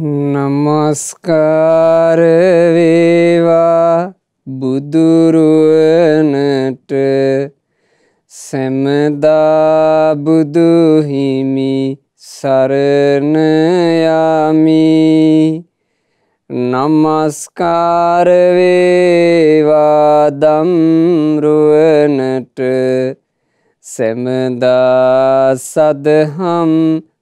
නමස්කාරවේවා බුදුරුවනට සැමදා බුදුහිමි සරණයාමි නමස්කාරවේවා දම්රුවනට සැමදා සදහම්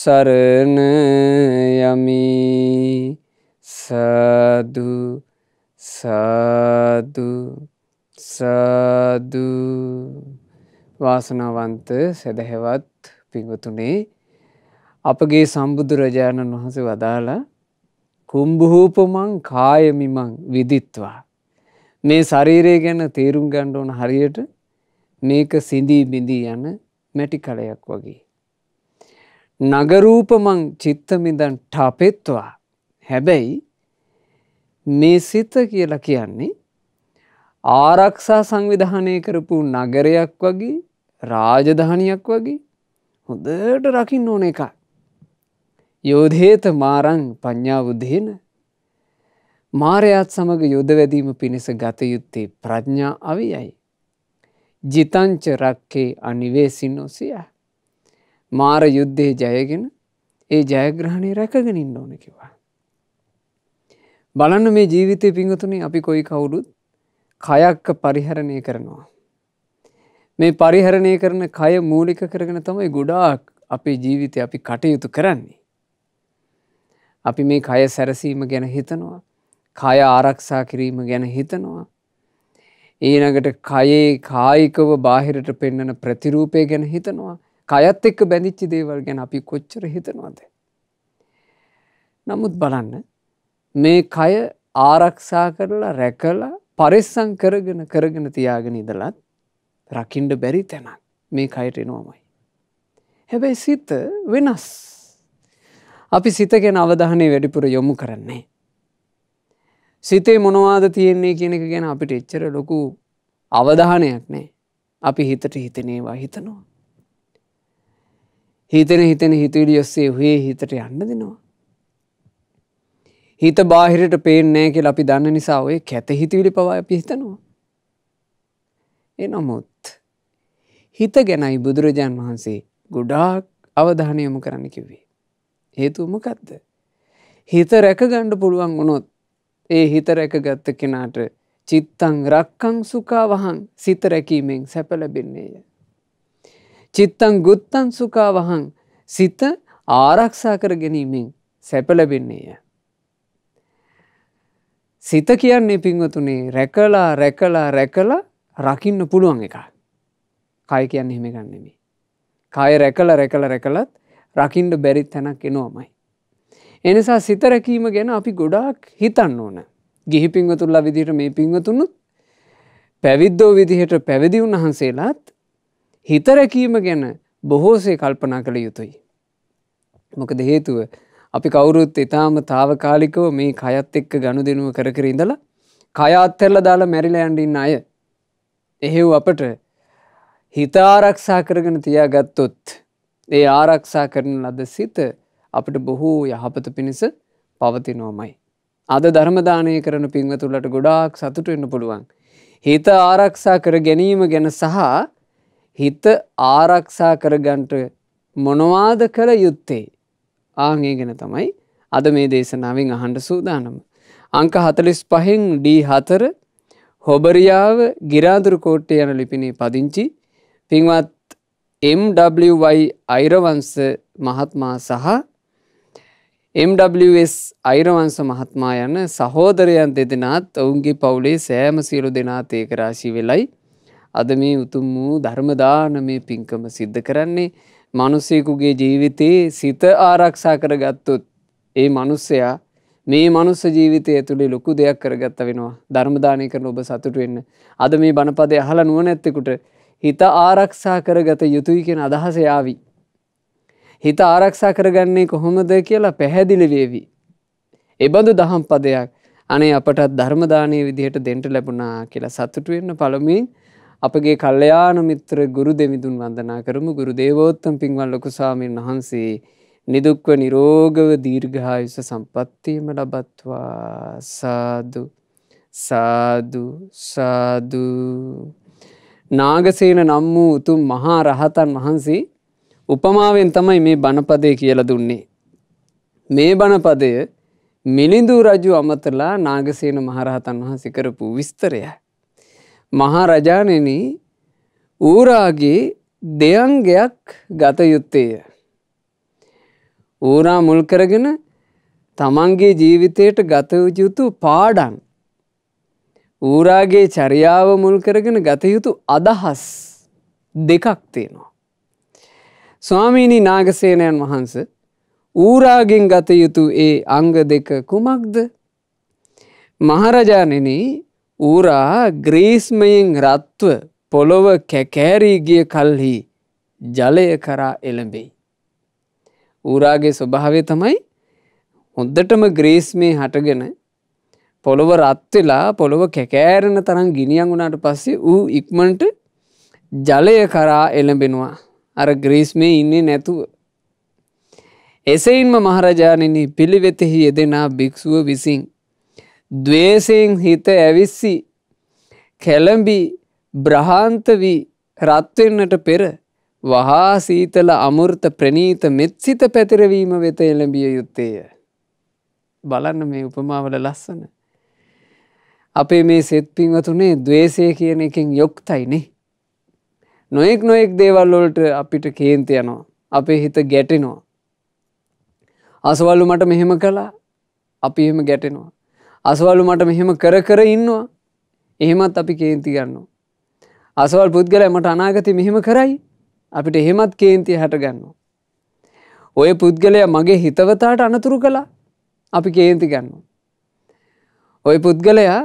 සරණ යමි සාදු සාදු සාදු වාසනාවන්ත සැදැහැවත් පිඟතුනේ අපගේ සම්බුදුරජාණන් වහන්සේ වදාලා කුම්භහූපමං කායමිමං විදිත්වා මේ ශරීරය ගැන තේරුම් ගණ්ඩ ඕන හරියට මේක සිඳී බිඳී යන මැටි කලයක් වගේ නගරූපමං චිත්තමිදන් ටාපෙත්වා හැබැයි මේ සිත කියලා කියන්නේ ආරක්ෂා සංවිධානය කරපු නගරයක් වගේ රාජධානයක් වගේ හොදට රකින්න ඕන එක. යෝධේත මාරං පඤ්ඥාවුදේන මාරයාත් සමඟ යුදවැදීම පිණිස ගතයුත්තේ ප්‍රඥා අවියයි. ජිතංච රක්කේ අනිවේසින් නොසියා. මාර යුද්ධය ජයගෙන ඒ ජයග්‍රහණය රැකගෙනින් ඕන කිවා. බලන්න මේ ජීවිතය පිංහතුනි අපි කොයි කවුඩුත් කයක්ක පරිහරණය කරනවා. මේ පරිහරණය කරන කය මූලික කරගෙන තමයි ගොඩාක් අපේ ජීවිතය අපි කටයුතු කරන්නේ. අපි මේ කය සැරසීම ගැන හිතනවා කය ආරක්ෂා කිරීම ගැන හිතනවා. ඊනඟට කයේ කායිකව බාහිරට පෙන්නන ප්‍රතිරූපය ගැන හිතනවා කයත් එක්ක බැඳිච්චි දේවල් ගැන අපි කොච්චර හිතනවාද. නමුත් බලන්න මේ කය ආරක්ෂා කරලා රැකලා පරිස්සං කරගෙන කරගෙන තියාගෙන ඉදලත් රකිින්ඩ බැරි තැනක් මේ කයට එනෝමයි. හැබැයි සිත වෙනස්. අපි සිතගෙන අවධානය වැඩිපුර යොමු කරන්නේ. සිතේ මොනවාද තියෙන්නේ කියන එක ගැන අපිට එච්චර ලොකු අවධානයක් නෑ අපි හිතට හිතනේවා හිතනවා. හිතෙන හිතෙන හිතුවිලි ඔස්සේ හේ හිතට යන්න දෙනවා. හිත බාහිරට පේන්නෑ කිය අපි දන්න නිසා ඔය කැත හිතවිලි පවා පිහිතනවා. එනොමුත් හිත ගැනයි බුදුරජාන් වහන්සේ ගොඩාක් අවධානයමු කරන්න කිව්වේ. හේතුමකක්ද. හිත රැකගණ්ඩ පුළුවන් වුණොත් ඒ හිත රැකගත්ත කෙනාට චිත්තං රක්කං සුකා වහන් සිත රැකීමෙන් සැපලබෙන්නේය. චිත්තං ගුත්තන් සුකා වහන් සිත ආරක්ෂා කර ගැනීමෙන් සැපලබෙන්නේය. සිත කියන්නේ පින්වතුනේ රැකලා රැකලා රැකලා රකින්න පුළුවන් එක. කය කියන්න හිම ගන්නෙමි. කය රැකල රැකල රැකලත් රකිින්ඩ බැරිත් තැනක් එනෝමයි. එනිසා සිත රැකීම ගැන අපි ගොඩාක් හිතන්න ඕන. ගිහි පිංවතුල්ලා විදිහට මේ පිංවතුනුත් පැවිද්දෝ විදිහට පැවිදි උන්වහන්සේලාත් හිතරැකීම ගැන බොහෝසේ කල්පනා කළ යුතුයි. මොකද හේතුව අපි කවුරුත් ඉතාම තාවකාලිකව මේ කයත් එක්ක ගණු දෙනුව කරකර ඉඳලා කයාත්තරල දාලා මැරිල ඇන්ඩින්න අය. එහෙව් අපට හිතාරක්ෂා කරගෙන තියා ගත්තොත් ඒ ආරක්ෂා කරන ලද සිත අපට බොහෝ යහපත පිණිස පවතිනෝමයි. අද ධර්මදානය කරන පින්වතුලට ගොඩාක් සතුට වෙන්න පුළුවන්. හිත ආරක්ෂා කර ගැනීම ගැන සහ හිත ආරක්ෂා කරගන්ට මොනවාද කළ යුත්තේ ආගේ ගැන තමයි අද මේ දේශනාවෙන් අහන්ඩ සූදානම. අංක හතලිස් පහෙන් ඩී හතර හොබරියාව ගිරාදුරු කෝට්ටය යන ලිපිනේ පදිංචි පින්වත් MWයි අයිරවංස මහත්මා සහ MWS අයිරවංස මහත්මා යන සහෝදරයන් දෙදෙනත් ඔවුන්ගේ පවුලේ සෑම සියලු දෙනාත් ඒකරාශී වෙලයි අද මේ උතුම් වූ ධර්මදාන මේ පින්කම සිද්ධ කරන්නේ මනුස්සයකුගේ ජීවිතයේ සිත ආරක්ෂා කරගත්තොත් ඒ මනුස්සයා මේ මනුස්ස ජීවිතය ඇතුළේ ලොකු දෙයක් කරගත්ත වෙනවා ධර්මදානය කරන ඔබ සතුට වෙන්න. අද මේ බණපදය අහලා නුවණැත්තෙකුට හිත ආරක්ෂා කරගත යුතුයි කියන අදහස යාවි. හිත ආරක්ෂා කරගන්නේ කොහොමද කියලා පැහැදිලි වේවි. එබඳු දහම් පදයක් අනේ අපටත් ධර්මදානය විදිහට දෙන්ට ලැබුණා කියලා සතුටුවෙන්න පළමුින් අපගේ කල්්‍යයාන මිත්‍ර ගුරු දෙමිදුන් වන්දනා කරමු ගුරු දේවෝත්තම් පින්වල් ලොකුසාමීන් වහන්සේ නිදුක්ව නිරෝගව දීර්ඝායුස සම්පත්තියම ලබත්වා සාදු සාදු සාදු නාගසේන නම් වූ උතුම් මහා රහතන් වහන්සේ උපමාවෙන් තමයි මේ බණපදය කියල දුන්නේ. මේ බණපදය මිලිඳූ රජු අමතලා නාගසේන මහරහතන් වහන්සි කරපු විස්තරයයි. මහරජාණෙන ඌරාගේ දෙයන්ගයක් ගත යුත්තේය. ඌරා මුල්කරගෙන තමන්ගේ ජීවිතයට ගතයුතු පාඩන්. ඌරාගේ චරියාව මුල් කරගෙන ගතයුතු අදහස් දෙකක් තියෙනවා. ස්වාමීණී නාගසේනයන් වහන්ස ඌරාගෙන් ගතයුතු ඒ අංග දෙක කුමක්ද මහරජානෙනී ඌරා ග්‍රීස්මයෙන් රත්ව පොළොව කැකෑරීගිය කල්හි ජලය කරා එළඹෙයි. ඌරාගේ ස්වභාවය තමයි හොද්දටම ග්‍රීස්මේ හටගෙන පොළොව රත්වෙලා පොළොව කැකෑරෙන තරම් ගිනියන් වුණට පස්සේ ඌ ඉක්මට ජලය කරා එළඹෙනවා අර ග්‍රීස්මේ ඉන්නේ නැතුව. එසයින්ම මහරජාණනි පිළිවෙතෙහි යෙදෙනා භික්‍ෂුව විසින් දවේශයෙන් හිත ඇවිස්සි කැලඹි බ්‍රහාන්ත වී රත්වෙන්නට පෙර වහා සීතල අමුෘත ප්‍රනීත මෙත්සිත පැතිරවීම වෙත එළඹිය යුත්තේය. බලන්න මේ උපමාවල ලස්සන. අපේ මේ සෙත් පින්වතුනේ දවේශය කියන එකින් යොක්තයිනේ. නොයෙක් නොයෙක් දේවල්ලොලට අපිට කේන්ති යනවා. අපේ හිත ගැටෙනවා. අසවල්ලු මට මෙහෙම කලා අපි එහෙම ගැටෙනවා. අසවලු මට මෙහෙම කර කර ඉන්නවා එහෙමත් අපි කේන්ති ගන්නවා. අසවල් පුද්ගලය මට අනාගති මෙහෙම කරයි අපිට එහෙමත් කේන්තිය හැටගන්නවා. ඔය පුද්ගලය මගේ හිතවතාට අනතුරු කළා අපි කේන්ති ගන්නවා. ඔය පුද්ගලයා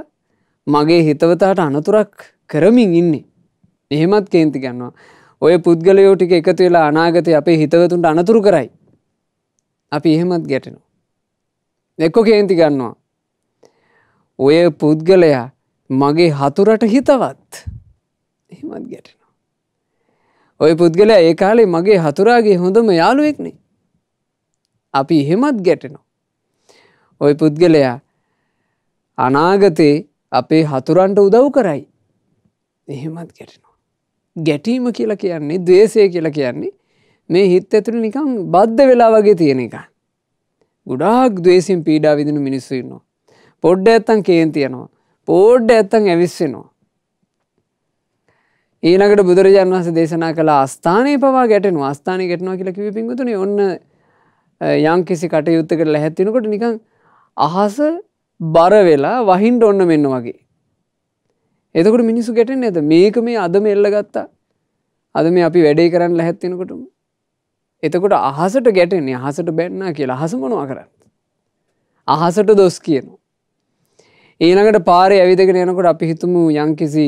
මගේ හිතවතාට අනතුරක් කරමින් ඉන්නේ. එහෙමත් කේන්ති ගන්නවා. ඔය පුද්ගලයෝ ටික එකතු වෙලා අනාගතය අපේ හිතවතුන්ට අනතුරු කරයි. අපි එහෙමත් ගැටෙනවා. එක්කො කේන්ති ගන්නවා. ඔය පුද්ගලයා මගේ හතුරට හිතවත් එහෙමත් ගැටෙනවා. ඔය පුද්ගලයා ඒ කාලේ මගේ හතුරාගේ හොඳම යාළුවෙක්නේ. අපි එහෙමත් ගැටෙනවා. ඔය පුද්ගලයා අනාගතේ අපේ හතුරන්ට උදව් කරයි. එහෙමත් ගැටෙනවා. ගැටීම කියලා කියන්නේ දේශය කියලා කියන්නේ මේ හිත් ඇතුළ නිකම් බද්ධ වෙලා වගේ තියෙන එක. ගුඩාක් දේසින් පීඩා විදින මිනිස්සු ඉන්නවා. පොඩ්ඩ ඇත්තන් කේන් තියෙනවා. පෝඩ්ඩ ඇත්තන් ඇවිස්සෙනවා. ඊනකට බුදුරජාන් වහස දේශනා කළ අස්ථානය පවා ගැටෙන අස්ථානය ගැටනවා කියලා කිවි පින්ගතුන ඔන්න යම් කිසි කටයුත්ත කර ලැහැත්තිනකොට නිකං අහස බර වෙලා වහින්ට ඔන්න මෙන්න වගේ. එතකට මිනිසු ගැටෙන් ඇත මේක මේ අදම එල්ල ගත්තා අද මේ අපි වැඩේ කරන්න ලැහැත්තිනකොටම. එතකොට අහසට ගැටෙන්නේ අහසට බැන්නා කියලා අහස මොනවා කරන්න. අහසට දොස් කියනවා. ඒනකට පාරේ ඇවිදගෙන යනකොට අපි හිතුමු යංකිසි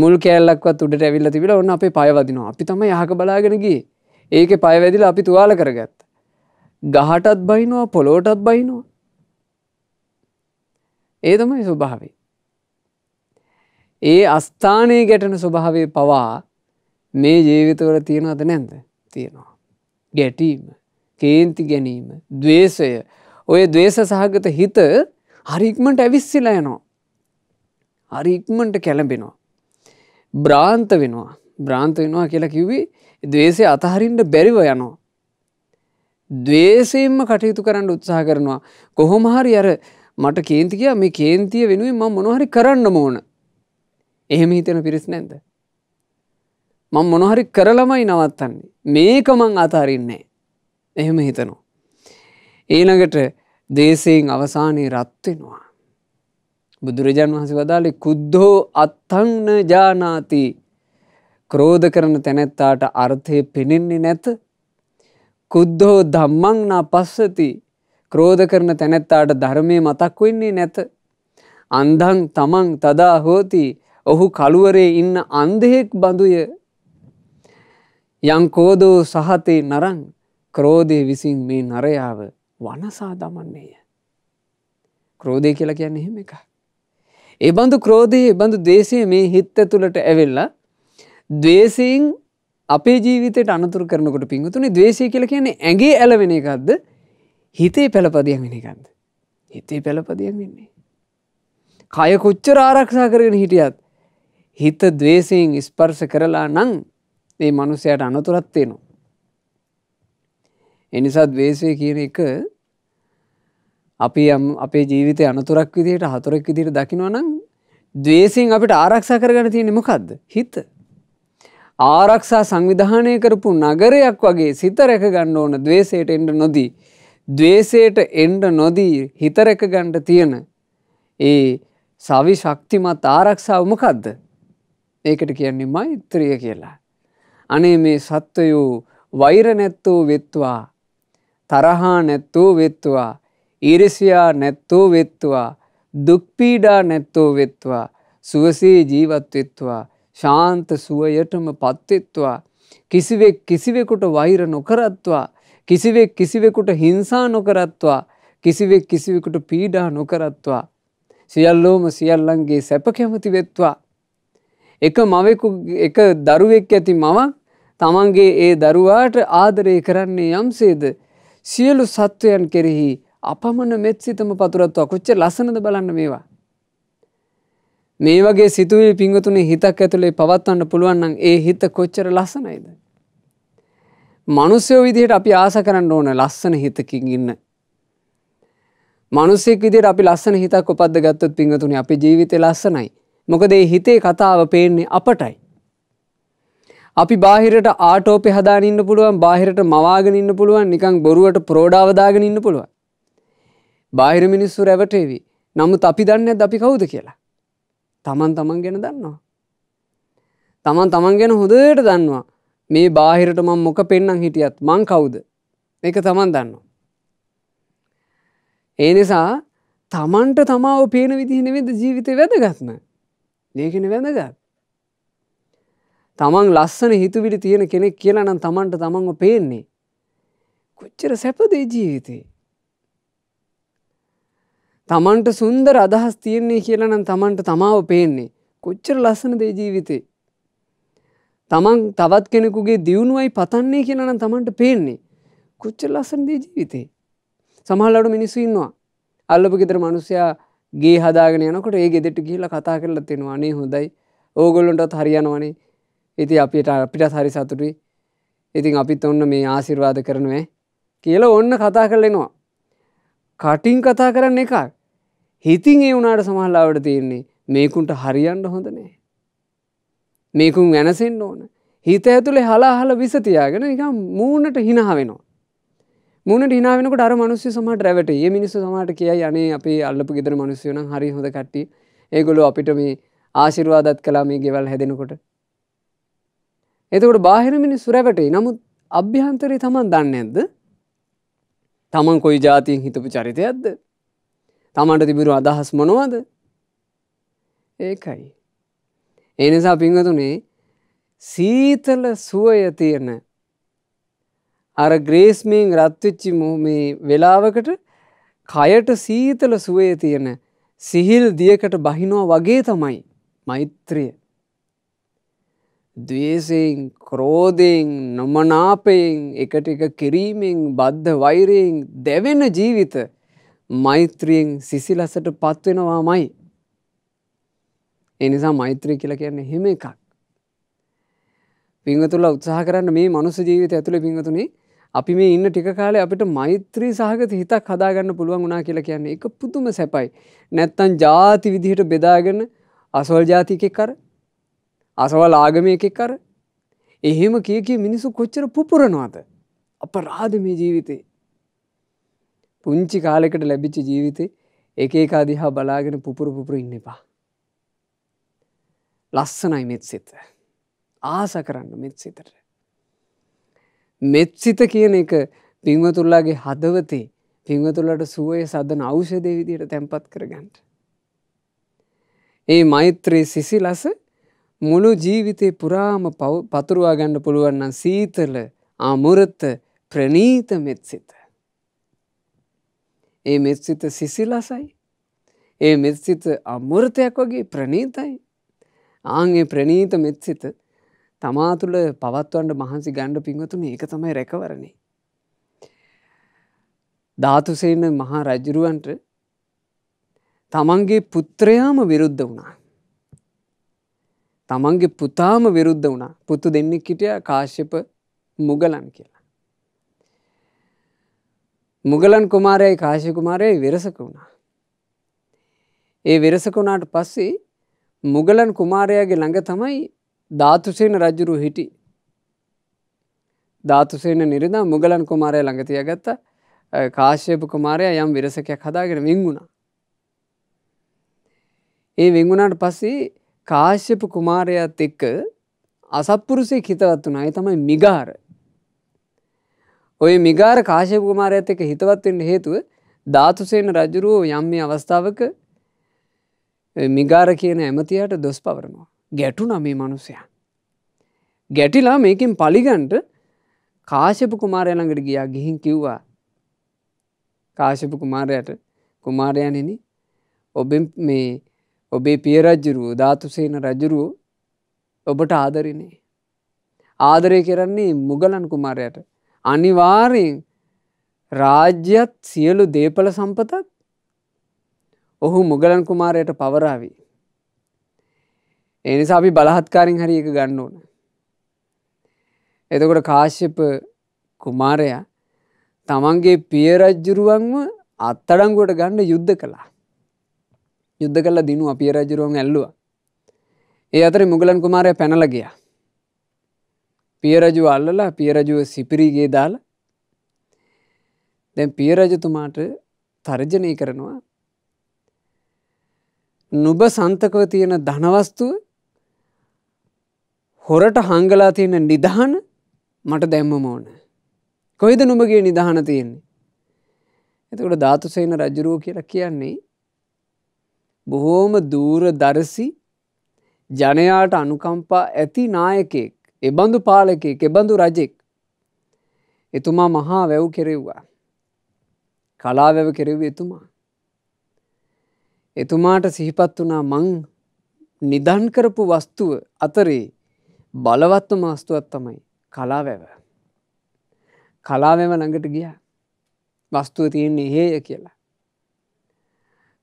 මුල් කෑල්ලක්වත් උඩට ඇවිල්ල තිබිලා ඔන්න අපේ පයවදිනවා අපි තම යහක බලාගෙනගේ ඒක පයවැදිල අපි තුවාල කරගත්ත. ගහටත් බයිනවා පොලෝටත් බයිනවා. ඒ තමයි ස්වභාවේ. ඒ අස්ථානයේ ගැටන ස්වභාවේ පවා මේ ජීවිතවල තියෙනවද නැන්ද තියෙනවා. ගැටීම කේන්ති ගැනීම දවේශය ඔය දවේශ සහගත හිත හරික්මට ඇවිස්සිලා යනවා. හරික්මට කැලඹෙනවා. බ්‍රාන්ත වෙනවා බ්‍රාන්ත වෙනවා කියලා කිව්වේ දවේශය අතහරින්ට බැරිව යනවා. දවේශයෙන්ම කටයුතු කරන්න උත්සාහ කරනවා. කොහොමහරි අර මට කේන්තිකයා මේ කේන්තිය වෙනුවෙන් ම මොනොහරි කරන්න ඕන. එහෙම හිතෙන පිරිස් නැන්ද. මං මොනොහරි කරළමයි නවත්තන්නේ. මේක මං අතාරින්නේ. එහෙම හිතනවා. ඊළඟට දේශයෙන් අවසානයේ රත්වෙනවා. බුදුරජාන් වහස වදාලි කුද්දෝ අත්හන්න ජානාති ක්‍රෝධ කරන තැනැත්තාට අර්ථය පෙනෙන්නේ නැත. කුද්දෝ දම්මංනා පස්සති ක්‍රෝධ කරන තැනැත්තාට ධර්මය මතක් වෙන්නේ නැත. අන්දං තමන් තදා හෝති ඔහු කළුවරේ ඉන්න අන්දෙහෙක් බඳුය යංකෝදෝ සහතේ නරං ක්‍රෝධය විසින් මේ නරයාව වනසා දමන්නේය. ක්‍රෝධය කියලා කියන්න එහෙම එක. එබඳු ක්‍රෝධයේ බඳු දේශය මේ හිත්ත තුළට ඇවෙල්ලා දවේසින් අපේ ජීවිතයට අනතුර කරනකොට පින්ගතුනේ දවේශය කියල කියන්නේ ඇගේ ඇලවෙන එකක්ද හිතේ පැළපදියක් වෙන එකක්ද. හිතේ පැළපදියක් වෙන්නේ. කය කොච්චර ආරක්ෂා කරගෙන හිටියත් හිත දවේසියෙන් ස්පර්ස කරලා නං ඒ මනුසයට අනතුරත්වේනවා. එනිසා ද්වේශය කියන එක අපි අපේ ජීවිතය අනතුරක් විදියට හතුරක් විදිට දකිනවනම් දවේසින් අපිට ආරක්ෂා කරගන තියෙන මොකක්ද හිත. ආරක්ෂා සංවිධානය කරපු නගරයක් වගේ සිත රැක ගන්න ඕන දවේශයට එන්ඩ නොදී. දවේශයට එන්ඩ නොදී හිතරැක ගණ්ඩ තියෙන. ඒ සවි ශක්තිමත් ආරක්ෂාව මොකක්ද. ඒකට කියන්නේ මෛත්‍රිය කියලා. අනේ මේ සත්වයූ වෛර නැත්තෝ වෙත්වා තරහා නැත්තූ වෙත්තුවා. ඊරිසියා නැත්තූ වෙත්තුවා. දුක්පීඩා නැත්තෝ වෙත්වා. සුවසේ ජීවත්වෙත්වා. ශාන්ත සුවයටම පත්වෙත්වා. කිසිවෙක් කිසිවෙකුට වෛර නොකරත්වා. කිසිවෙක් කිසිවෙකුට හිංසා නොකරත්වා. කිසිවෙක් කිසිවෙකුට පීඩා නොකරත්වා. සියල්ලෝම සියල්ලන්ගේ සැප කැමති වෙත්වා. එක මවෙකු එක දරුවෙක් ඇති මවක් තමන්ගේ ඒ දරුවාට ආදරය කරන්නේ යම්සේද සියලු සත්වයන් කෙරෙහි අපමණ මෙත් සිතම පතුරත්වා කොච්ච ලසනද බලන්න මේවා. මේ වගේ සිතුවි පිංගතුනේ හිතක් ඇතුළේ පවත්වන්න පුළුවන්නම් ඒ හිත කොච්චර ලස්සනයිද. මනුස්සයෝ විදිහට අපි ආස කරන්න ඕන ලස්සන හිතකින් ඉන්න. මනුස්සෙක් විදිහට අපි ලස්සන හිතක් උපද්ද ගත්තොත් පිංගතුනේ අපේ ජීවිතේ ලස්සනයි. මොකද ඒ හිතේ කතාව පේන්නේ අපටයි. අපි බාහිරට ආටෝප හදානින්න පුළුවන් බාහිරට මවාගෙන ඉන්න පුළුවන් නිකං බොරුවට ප්‍රෝඩාවදාගෙන ඉන්න පුළුවන්. බාහිර මිනිස්සු රැවටේවි නමුත් අපි දන්න අපි කවුද කියලා. තමන් තමන් ගැෙන දන්නවා. තමන් තමන් ගැන හොදට දන්නවා මේ බාහිරට මං මොක පෙන්න්නම් හිටියත් මං කවුද එක තමන් දන්නවා. ඒ නිසා තමන්ට තමාව පේන විදිහනෙවෙද ජීවිතය වැදගත්ම. ඒකෙන වැදගත්. තමන් ලස්සන හිතුවිලි තියෙන කෙනෙක් කියලා නම් තමන්ට තමන්ව පේන්නේ. කොච්චර සැපදේ ජීවිතේ. තමන්ට සුන්දර අදහස් තියෙන්නේ කියලා නම් තමන්ට තමාව පේන්නේ. කොච්චර ලස්සන දේ ජීවිතේ. තමන් තවත් කෙනෙකුගේ දියුණුවයි පතන්නේ කියලා නම් තමන්ට පේන්නේ. කොච්චර ලස්සන දේ ජීවිතේ. සමහල්ලට මිනිස්සු ඉන්නවා. අල්ලපු ගෙදර මනුස්සයා ගේ හදාගෙන යනකොට ඒ ගෙදෙට ගිහිල්ලා කතා කරලා තිනවා අනේ හොඳයි. ඕගොල්ලන්ටත් හරියනවනේ ඉති අපිට අපිට හරි සතුටුයි ඉතින් අපිත් ඔන්න මේ ආසිර්වාද කරනුවේ කියල ඔන්න කතා කරලෙනවා. කටින් කතා කරන්න එකක් හිතින් ඒ වුනාට සමහල්ලාවට තියෙන්නේ මේකුන්ට හරියන්න හොඳනේ. මේකුන් වෙනසෙන්න්න ඕන හිත ඇතුළේ හලා හල විසතියාගෙන එක මූනට හිනාවෙනවා. මුණට හිනාවෙනකට අර මනුස්්‍ය සමට රැවට ඒ මිනිස්ස සමට කියයි යනේ අපි අල්ලපු ගෙදර මනුස්්‍යයන හරි හොඳ කට්ටි ඒගොලු අපිට මේ ආශිරවාදත් කලා මේ ගෙවල් හැදෙනකොට එතකොට බාහිර මිනිස්සු රැවටේ නමුත් අභ්‍යන්තරය තමන් දන්න ඇද්ද තමන් කොයි ජාතියෙන් හිතපු චරිතයක්ද තමන්ට තිබිරු අදහස් මොනවාද ඒකයි. ඒනිසා පිංහතුනේ සීතල සුවය තියෙන අර ග්‍රේස්මීන් රත්විච්චි මේ වෙලාවකට කයට සීතල සුවේ තියෙන සිහිල් දියකට බහිනෝ වගේ තමයි මෛත්‍රිය දවේසිෙන් ක්‍රෝධයෙන් නොමනාපයෙන් එකට එක කිරීමෙන් බද්ධ වෛරයෙන් දැවෙන ජීවිත මෛත්‍රියෙන් සිසිලසට පත්වෙනවා මයි. එනිසා මෛත්‍රී කියල කියන්නේ හෙම එකක්. පිංහතුල උත්සාහ කරන්න මේ මනුස ජීවිත ඇතුළ පිංහතුනේ අපි මේ ඉන්න ටික කාලේ අපිට මෛත්‍රී සහගත හිතක් හදාගන්න පුළුවන් වනා කියලා කියන්නේ එක පුදුම සැපයි. නැත්තන් ජාති විදිහට බෙදාගෙන අසවල් ජාතිකෙක් කර අසවල් ආගමයකෙක් අර එහෙම කියකි මිනිසු කොච්චර පුපුරනවාද අප රාධ මේ ජීවිතේ පුංචි කාලෙකට ලැබිච්ච ජීවිතේ එක එකා දිහා බලාගෙන පුපුරු පුපුර ඉන්න එපා ලස්සනයි මෙත් සිත ආස කරන්න මෙත් සිතට මෙත් සිත කියන එක පිංවතුල්ලාගේ හදවතේ පිංවතුලට සුවය සදන අවෂදේ විදියට තැන්පත් කරගන්නට ඒ මෛත්‍රයේ සිසිලස මුළු ජීවිතේ පුරාම පතුරවා ගණ්ඩ පුළුවන්න සීතල අමුරත්ත ප්‍රනීත මෙත්සිත. ඒ මෙත්සිත සිසිලසයි. ඒ මෙත්සිත අමුරතයක් වගේ ප්‍රනීතයි. ආගේ ප්‍රනීත මෙත්සිත තමා තුළ පවත්වන්ට මහන්සි ගණ්ඩ පින්වතුන ඒක තමයි රැකවරණේ. ධාතුසේන මහා රජරුවන්ට තමන්ගේ පුත්‍රයාම විරුද්ධ වුණා. තමන්ගේ පුතාම විරුද්ධ වුණා පුතු දෙන්නෙක් හිටිය කාශ්‍යප මුගලන් කියලා. මුගලන් කුමාරයයි කාශ්‍ය කුමාරයයි වෙරසක වුණා. ඒ වෙරසක වුණාට පස්සේ මුගලන් කුමාරයාගේ ළඟ තමයි ධාතුසේන රජුරු හිටි. ධාතුසේන නිරිදා මුගලන් කුමාරය ළඟතිය ගත්ත කාශ්‍යප කුමාරය යම් විරසකයක් හදාගෙන වෙංගුණා. ඒ වෙංගුණාට පස්සේ කාශ්‍යප කුමාරයත් එක්ක අසත්පුරුසේ හිතවත් වනායි තමයි මිගාර. ඔය මිගාර කාශයප කුමාරයත් එක හිතවත්වෙන්ට හේතුව ධාතුසේන රජුරුවෝ යම්ම අවස්ථාවක මිගාර කියන ඇමතියට දොස් පවරනවා. ගැටු නමේ මනුස්සයා. ගැටිලා මේකින් පලිගන්ට කාශප කුමාරයළඟට ගියා ගිහින් කිව්වා කාශප කුමාරයට කුමාරයනෙන ඔබ මේ ඔබේ පියරජ්ජුරුවෝ ධාතුසේන රජුරුවෝ ඔබට ආදරනේ. ආදරය කරන්නේ මුගලන් කුමාරයට. අනිවාරයෙන් රාජ්‍යත් සියලු දේපල සම්පතත් ඔහු මුගලන් කුමාරයට පවරාවී. එනිසා අපි බලහත්කාරින් හරි එක ගන්න ඕන. එතකොට කාශ්‍යප කුමාරයා තමන්ගේ පියරජ්ජුරුවන්ම අත්තඩංගුවට ගණ්ඩ යුද්ධ කළා. යුද්ධ කල්ලා දිනු අපිය රජරුවන් ඇල්ලුව ඒ අතර මුගලන් කුමාරය පැනල ගිය පියරජු අල්ලලා පියරජුව සිපිරීගේ දාල දැන් පියරජතුමාට තර්ජනය කරනවා නුබ සන්තකව තියෙන ධනවස්තුව හොරට හංගලා තියෙන නිදහන මට දැම්මම ඕන. කොයිද නුඹගේ නිදහන තියෙන්නේ. එතකට ධාතුසේන රජරුව කියලා කියන්නේ බොහෝම දූරදරසි ජනයාට අනුකම්පා ඇති නායකෙක් එබඳු පාලකෙක් එබඳු රජෙක් එතුමා මහා වැව් කෙරෙව්වා. කලාවැව කෙරෙව් එතුමා. එතුමාට සිහිපත් වනා මං නිදන් කරපු වස්තුව අතරේ බලවත්ව මස්තුවත් තමයි කලාවැව. කලාවැව ළඟට ගිය වස්තුව තියන්නේ හේය කියලා.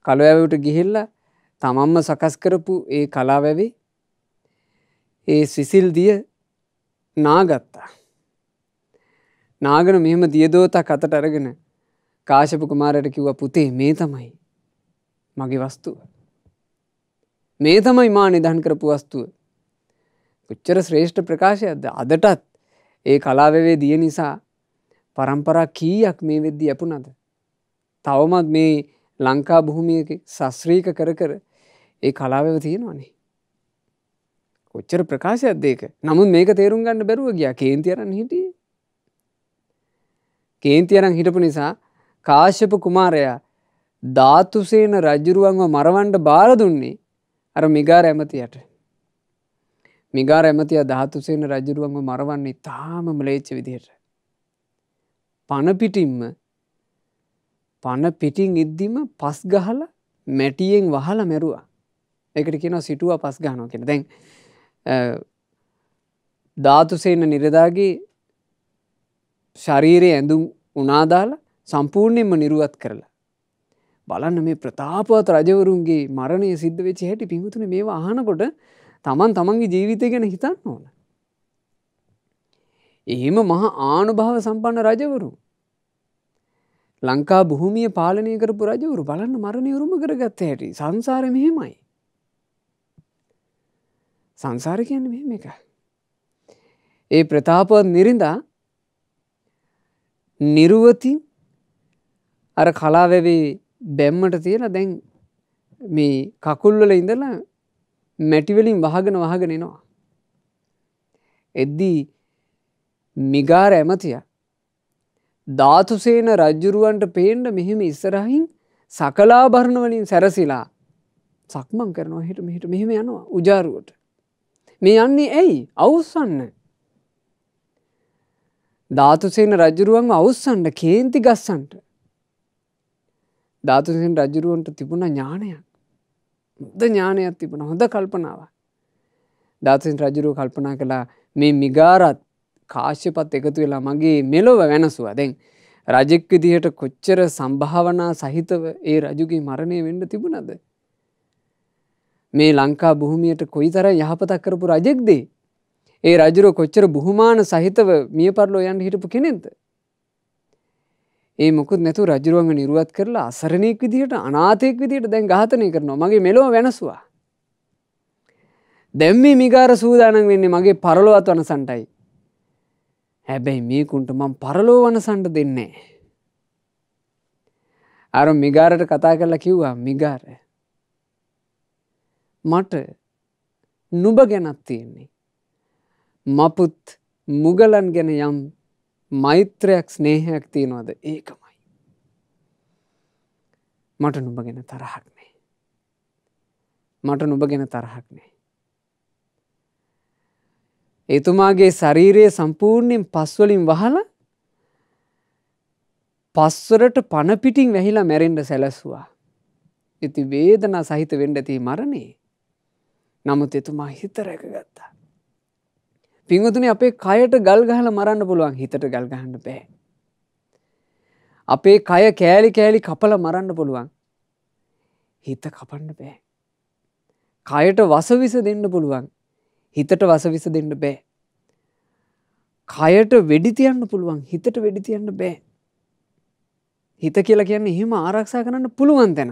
කළුවැවට ගිහිල්ලා තමන්ම සකස් කරපු ඒ කලාවැවේ ඒ සිසිල් දිය නාගත්තා. නාගන මෙහෙම දියදෝතා කතට අරගෙන කාශපු කුමාරයට කිව්ව පුතේ මේ තමයි මගේ වස්තුව. මේ තමයි මා නිදහන් කරපු වස්තුව. උච්චර ශ්‍රේෂ්ඨ ප්‍රකාශයද අදටත් ඒ කලාවවේ දිය නිසා පරම්පරා කීයක් මේ වෙද්දි ඇපුනද. තවමත් මේ ලංකා බොහොමියක සස්්‍රීක කර කර ඒ කලාවව තියෙනවානේ. කොච්චර ප්‍රකාශයක් දෙක නමුත් මේක තේරුම් ගන්න බැරුව ගියා කේන්තියරන් හිටිය. කේන්තියරන් හිටපු නිසා කාශ්‍යප කුමාරයා ධාතුසේන රජ්ජුරුවන්ව මරවන්ඩ බාර දුන්නේ අර මිගාර ඇමතියට. මිගාර ඇමතිය ධාතුසේන රජරුවන්ව මරවන්නේ තාම මලේච්ච විදියට. පණපිටින්ම පණ පිටින් ඉද්දිම පස් ගහල මැටියෙන් වහල මැරුවා එකට කියනවා සිටුව පස් ගානෝ කෙන දැන් ධාතුසේන නිරදාගේ ශරීරය ඇඳුම් උනාදාල සම්පූර්ණයෙන්ම නිරුවත් කරලා. බලන්න මේ ප්‍රතාපවත් රජවරුන්ගේ මරණය සිද්ධ වෙච්ච හැටි පිහතුන මේ අහනකොට තමන් තමන්ගේ ජීවිතය ගැන හිතන්න ඕන. එහෙම මහා ආනුභාව සම්පන්න රජවරුන් ලංකා බොහොමිය පාලනය කරපු රජවරු බලන්න මරණය උරුම කරගත්ත හැටි සංසාර මෙහෙමයි. සංසාරකයන් මෙහෙම එක. ඒ ප්‍රතාප නිරිඳා නිරුවතින් අර කලාවැවේ බැම්මට තියෙන දැන් මේ කකුල්වල ඉඳලා මැටිවලින් වහගෙන වහගෙනනවා. එද්දී මිගාර ඇමතියා ධාතුසේන රජ්ජුරුවන්ට පේන්ඩ මෙහෙම ඉස්සරහින් සකලා බරණවලින් සැරසිලා සක්මන් කරනවා හිට මෙහිට මෙහෙම යනවා උජාරුවට. මේ යන්නේ ඇයි අවුස්සන්න. ධාතුසේන රජරුවන් අවුස්සන්ට කේන්ති ගස්සන්ට. ධාතුසෙන් රජරුවන්ට තිබුණ ඥානයක්. ද ඥානයක් තිබන හොඳ කල්පනාව. ධාතුසින් රජරුව කල්පනා කළා මේ මිගාරත් කාශ්‍යපත් එකතු වෙලා මගේ මෙලොව වෙනසුවා දැන් රජෙක් විදිහට කොච්චර සම්භාවනා සහිතව ඒ රජුගේ මරණය වෙන්න තිබුණද. මේ ලංකා බොහොමියට කොයි තර යහපතක් කරපු රජෙක්දේ. ඒ රජුර කොච්චර බොහොමාන සහිතව මිය පරලෝ යන්න හිටපු කෙනෙක්ද. ඒ මොකුත් නැතු රජරුවන්ග නිරුවත් කරලා අසරණයෙක් විදිහට අනාතයෙක් විදිහට දැන් ඝාතනය කරනවා මගේ මෙලොව වෙනස්වා. දැම්මි මිගාර සූදානන් වෙන්නේ මගේ පරලොවත් වනසන්ටයි. හැබැයි මේකුන්ට මං පරලෝ වනසන්ට දෙන්නේ. අර මිගාරට කතා කරලා කිව්වා මිගාර. මට නුබ ගැනත් තියෙන්නේ. මපුත් මුගලන් ගැන යම් මෛත්‍රයක් ස්නේහයක් තියෙනවද ඒකමයි. මට නුබ ගැන තරහක් නෑ. මට නුබ ගැන තරහක් නෑ. එතුමාගේ ශරීරයේ සම්පූර්ණයෙන් පස්වලින් වහලා පස්වරට පණපිටින් වැහිලා මැරෙන්ඩ සැලැස්වා. ඉති වේදනා සහිත වෙන්ඩති මරණේ. නමුත් එතුමා හිතරැක ගත්තා. පිංවතුන අපේ කයට ගල් ගහල මරන්න පුළුවන් හිතට ගල්ගහන්න පෑ. අපේ කය කෑලි කෑලි කපල මරන්න පුළුවන් හිත කපන්න පෑ. කයට වසවිස දෙන්න පුළුවන් හිතට වසවිස දෙන්න බෑ. කයට වෙඩි තියන්න පුළුවන් හිතට වෙඩි තියන්න බෑ. හිත කියලා කියන්නේ එහෙම ආරක්ෂා කරන්න පුළුවන් තැන.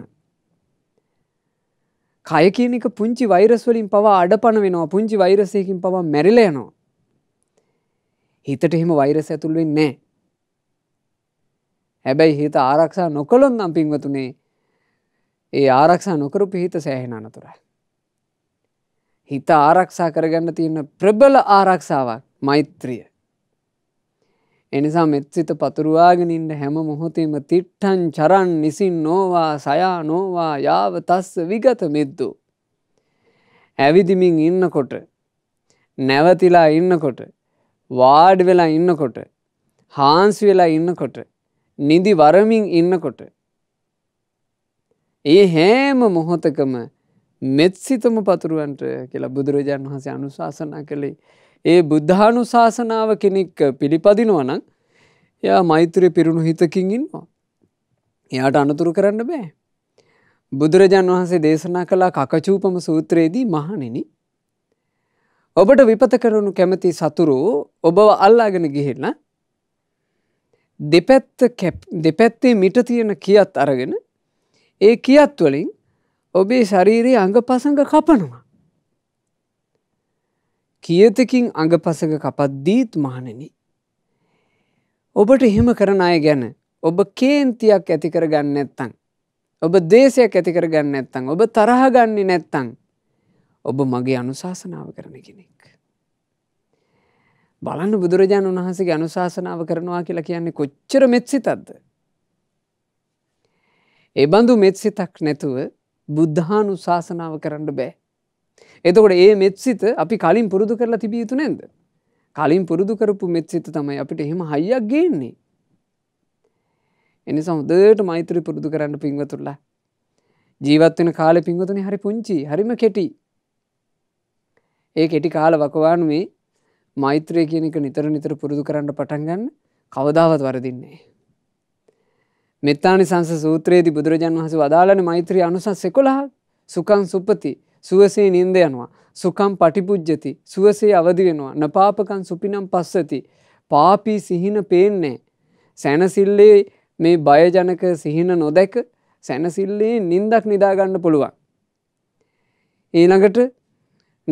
කය කියන එක පුංචි වෛරස් වලින් පවා අඩපණ වෙනවා පුංචි වෛරසයකින් පවා මැරිලා යනවා. හිතට එහෙම වෛරස ඇතුල් වෙන්නේ නැහැ. හැබැයි හිත ආරක්ෂා නොකළොත් නම් පින්වතුනේ ඒ ආරක්ෂා නොකරපු හිත සෑහෙන අනතුරයි. හිත ආරක්ෂා කරගන්න තියෙන ප්‍රබල ආරක්ෂාවක් මෛත්‍රිය. එනිසා මෙත්සිත පතුරුවාගෙන ඉන්න හැම මොහොතේම තිට්ටන් චරන් නිසින් නෝවා සයා නෝවා යාව තස්ස විගත මිද්දු. ඇවිදිමින් ඉන්නකොට නැවතිලා ඉන්නකොට වාඩ් වෙලා ඉන්නකොට හාන්සි වෙලා ඉන්නකොට නිදි වරමින් ඉන්නකොට ඒ හැම මොහොතකම මෙත් සිතම පතුරුවන්ට කියලා බුදුරජාණන් වහන්සේ අනුශාසනා කළේ. ඒ බුද්ධානු ශාසනාව කෙනෙක් පිළිපදිනවනං එයා මෛත්‍රය පිරුණු හිතකින් ඉන්නවා. එයාට අනතුරු කරන්න බෑ. බුදුරජාන් වහන්සේ දේශනා කළා කකචූපම සූත්‍රයේදී මහණෙනි. ඔබට විපත කරනු කැමති සතුරු ඔබව අල්ලාගෙන ගිහිල්ලා දෙපැත්ත දෙපැත්තේ මිට තියෙන කියත් අරගෙන ඒ කියත් වලින් ඔබේ ශරීරයේ අඟපසඟ කපනවා. කියතකින් අඟපසඟ කපද්දීත් මහණෙනි. ඔබට එහෙම කරන අය ගැන ඔබ කේන්තියක් ඇති කරගන්න නැත්තම් ඔබ දේශයක් ඇති කරගන්න නැත්තම් ඔබ තරහ ගන්නේ නැත්තම් ඔබ මගේ අනුශාසනාව කරන කෙනෙක්. බලන්න බුදුරජාණන් වහන්සේගේ අනුශාසනාව කරනවා කියලා කියන්නේ කොච්චර මෙත්සිතක්ද? ඒ බඳු මෙත්සිතක් නැතුව බුද්ධානු ශාසනාව කරන්න බෑ. එතකොට ඒ මෙත්සිත අපි කලින් පුරුදු කරලා තිබිය යුතු නැද. කලින් පුරුදු කරපු මෙත්සිත තමයි අපිට එහෙම හයියක් ගේන්නේ. එනි සමුදට මෛත්‍රය පුරුදු කරන්න පින්වතුරලා. ජීවත්වෙන කාලෙ පින්වතන හරි පුංචි හරිම කෙටි. ඒ කෙටි කාල වකවානුවේ මෛත්‍රය කියනක නිතර නිතර පුරුදු කරන්න පටන්ගන්න කවදාවත් වරදින්නේ. මෙත්තානි සංස සූත්‍රයේති බුදුරජන් වහස වදාලන මෛත්‍රී අනුසස් එකොළහ සුකන් සුපති සුවසේ නින්ද යනවා. සුකම් පටිපුද්ජති සුවසේ අවදි වෙනවා. නපාපකන් සුපිනම් පස්සති. පාපී සිහින පේන්නේ. සැනසිල්ලේ මේ බයජනක සිහින නොදැක සැනසිල්ලේ නින්දක් නිදාගන්න පුළුවන්. ඊළඟට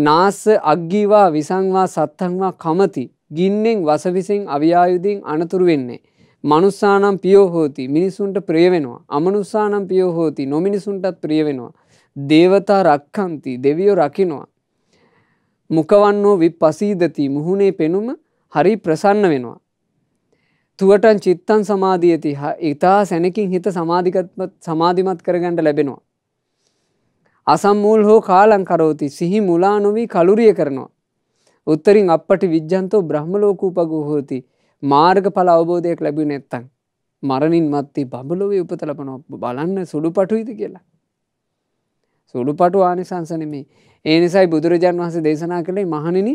නාස්ස අග්ගීවා විසංවා සත්තන්වා කමති ගින්නෙන් වසවිසින් අවියායුදින් අනතුරු වෙන්නේ. මනුස්සානම් පියෝ හෝති මිනිසුන්ට ප්‍රිය වෙනවා අමනුස්සානම් පියෝ හෝති නොමිනිසුන්ටත් ප්‍රිය වෙනවා දේවතා රක්කන්ති දෙවියෝ රකිනවා මුකවන්නෝ විපසීදති මුහුණේ පෙනුම හරි ප්‍රසන්න වෙනවා තුවටන් චිත්තන් සමාධියති ඉතා සැනකින් හිත සමාධිකත්මත් සමාධිමත් කරගන්නට ලැබෙනවා අසම්මූල් හෝ කාලං කරෝති සිහි මුලා නොවී කළුරිය කරනවා උත්තරින් අපට විද්ජන්තෝ බ්‍රහ්මලෝකූපගු හෝති මාර්ග පල අවබෝධයක් ලැබි නැත්තං. මරණින් මත්තේ බබලොවේ උපතලපන බලන්න සුළු පටුයිද කියලා. සුළු පටු ආනිසංසනමේ ඒ නිසයි බුදුරජාන් වහස දේශනා කළේ මහණෙන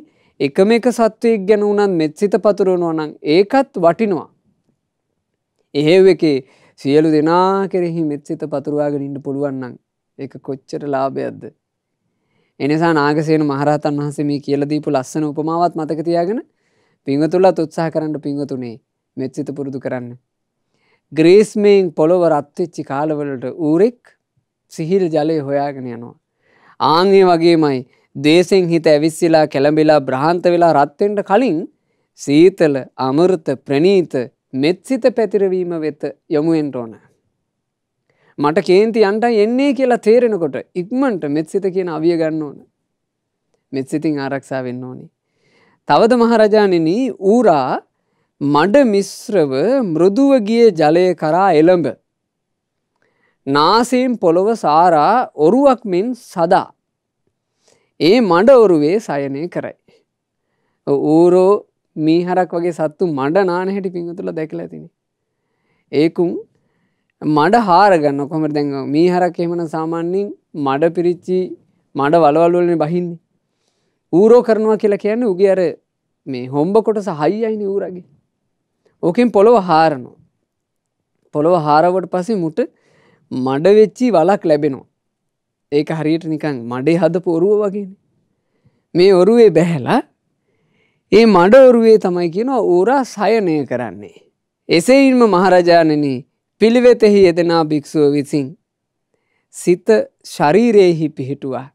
එකම එක සත්වයක් ගැන වනන් මෙත් සිත පතුරනවා නම් ඒකත් වටිනවා. එහෙව් එකේ සියලු දෙනා කෙරෙහි මෙත් සිත පතුරවාගෙන ඉන්න පුළුවන්නම් එක කොච්චර ලාභයක්ද. එනිසා නාගසයන මහරහතන් වහසේ මේ කියලදීපු ලස්සන උපමාවත් මතකතියාගෙන පිංහතුලත් උත්සාහ කරන්න පිංහතුනේ මෙත්සිත පුරුදු කරන්න. ග්‍රීස්මයෙන් පොළොව රත්වෙච්චි කාලවලට ඌරෙක් සිහිල් ජලය හොයාගෙන යනවා. ආංගේ වගේමයි දේශෙන් හිත ඇවිස්සිලා කැළඹිලා බ්‍රහන්ත වෙලා රත්වෙන්ට කලින් සීතල අමෘත ප්‍රනීත මෙත්සිත පැතිරවීම වෙත යොමුෙන්ට ඕන. මට කේන්ති අන්ට එන්නේ කියලා තේරෙනකොට ඉක්මන්ට මෙත්සිත කියන අවිය ගන්න ඕන. මෙත්සිතින් ආරක්ෂා වෙන්න ඕනේ. තවද මහරජාණෙන ඌරා මඩ මිශ්‍රව මෘදුවගිය ජලය කරා එළඹ. නාසයෙන් පොළොව සාරා ඔරුවක් මෙන් සදා. ඒ මඩ ඔරුවේ සයනය කරයි. ඌරෝ මීහරක් වගේ සත්තු මඩ නාන හැටි පිංහතුල දැකල ඇතිනි. ඒකුම් මඩ හාරගන්න කොමට දැඟ මීහරක් එහෙමන සාමාන්‍යින් මඩ පිරිච්චි මඩ වලවල්වලන බහින්නේ. ඌරෝ කරනවා කියලා කියන්න උගේ අර මේ හොම්බ කොටස හයි අයින ඌරගේ ඕකින් පොළොව හාරනවා පොළොව හාරවට පසේ මුට මඩවෙච්චි වලක් ලැබෙනවා ඒක හරියට නිකං මඩේ හද පොරුව වගෙන මේ ඔරුවේ බැහැලා ඒ මඩ ඔරුවේ තමයි කියනවා ඌරා සයනය කරන්නේ එසයින්ම මහරජාණන පිළිවෙතෙහි යෙදෙනා භික්‍ෂුව විසින් සිත ශරීරයෙහි පිහිටුවා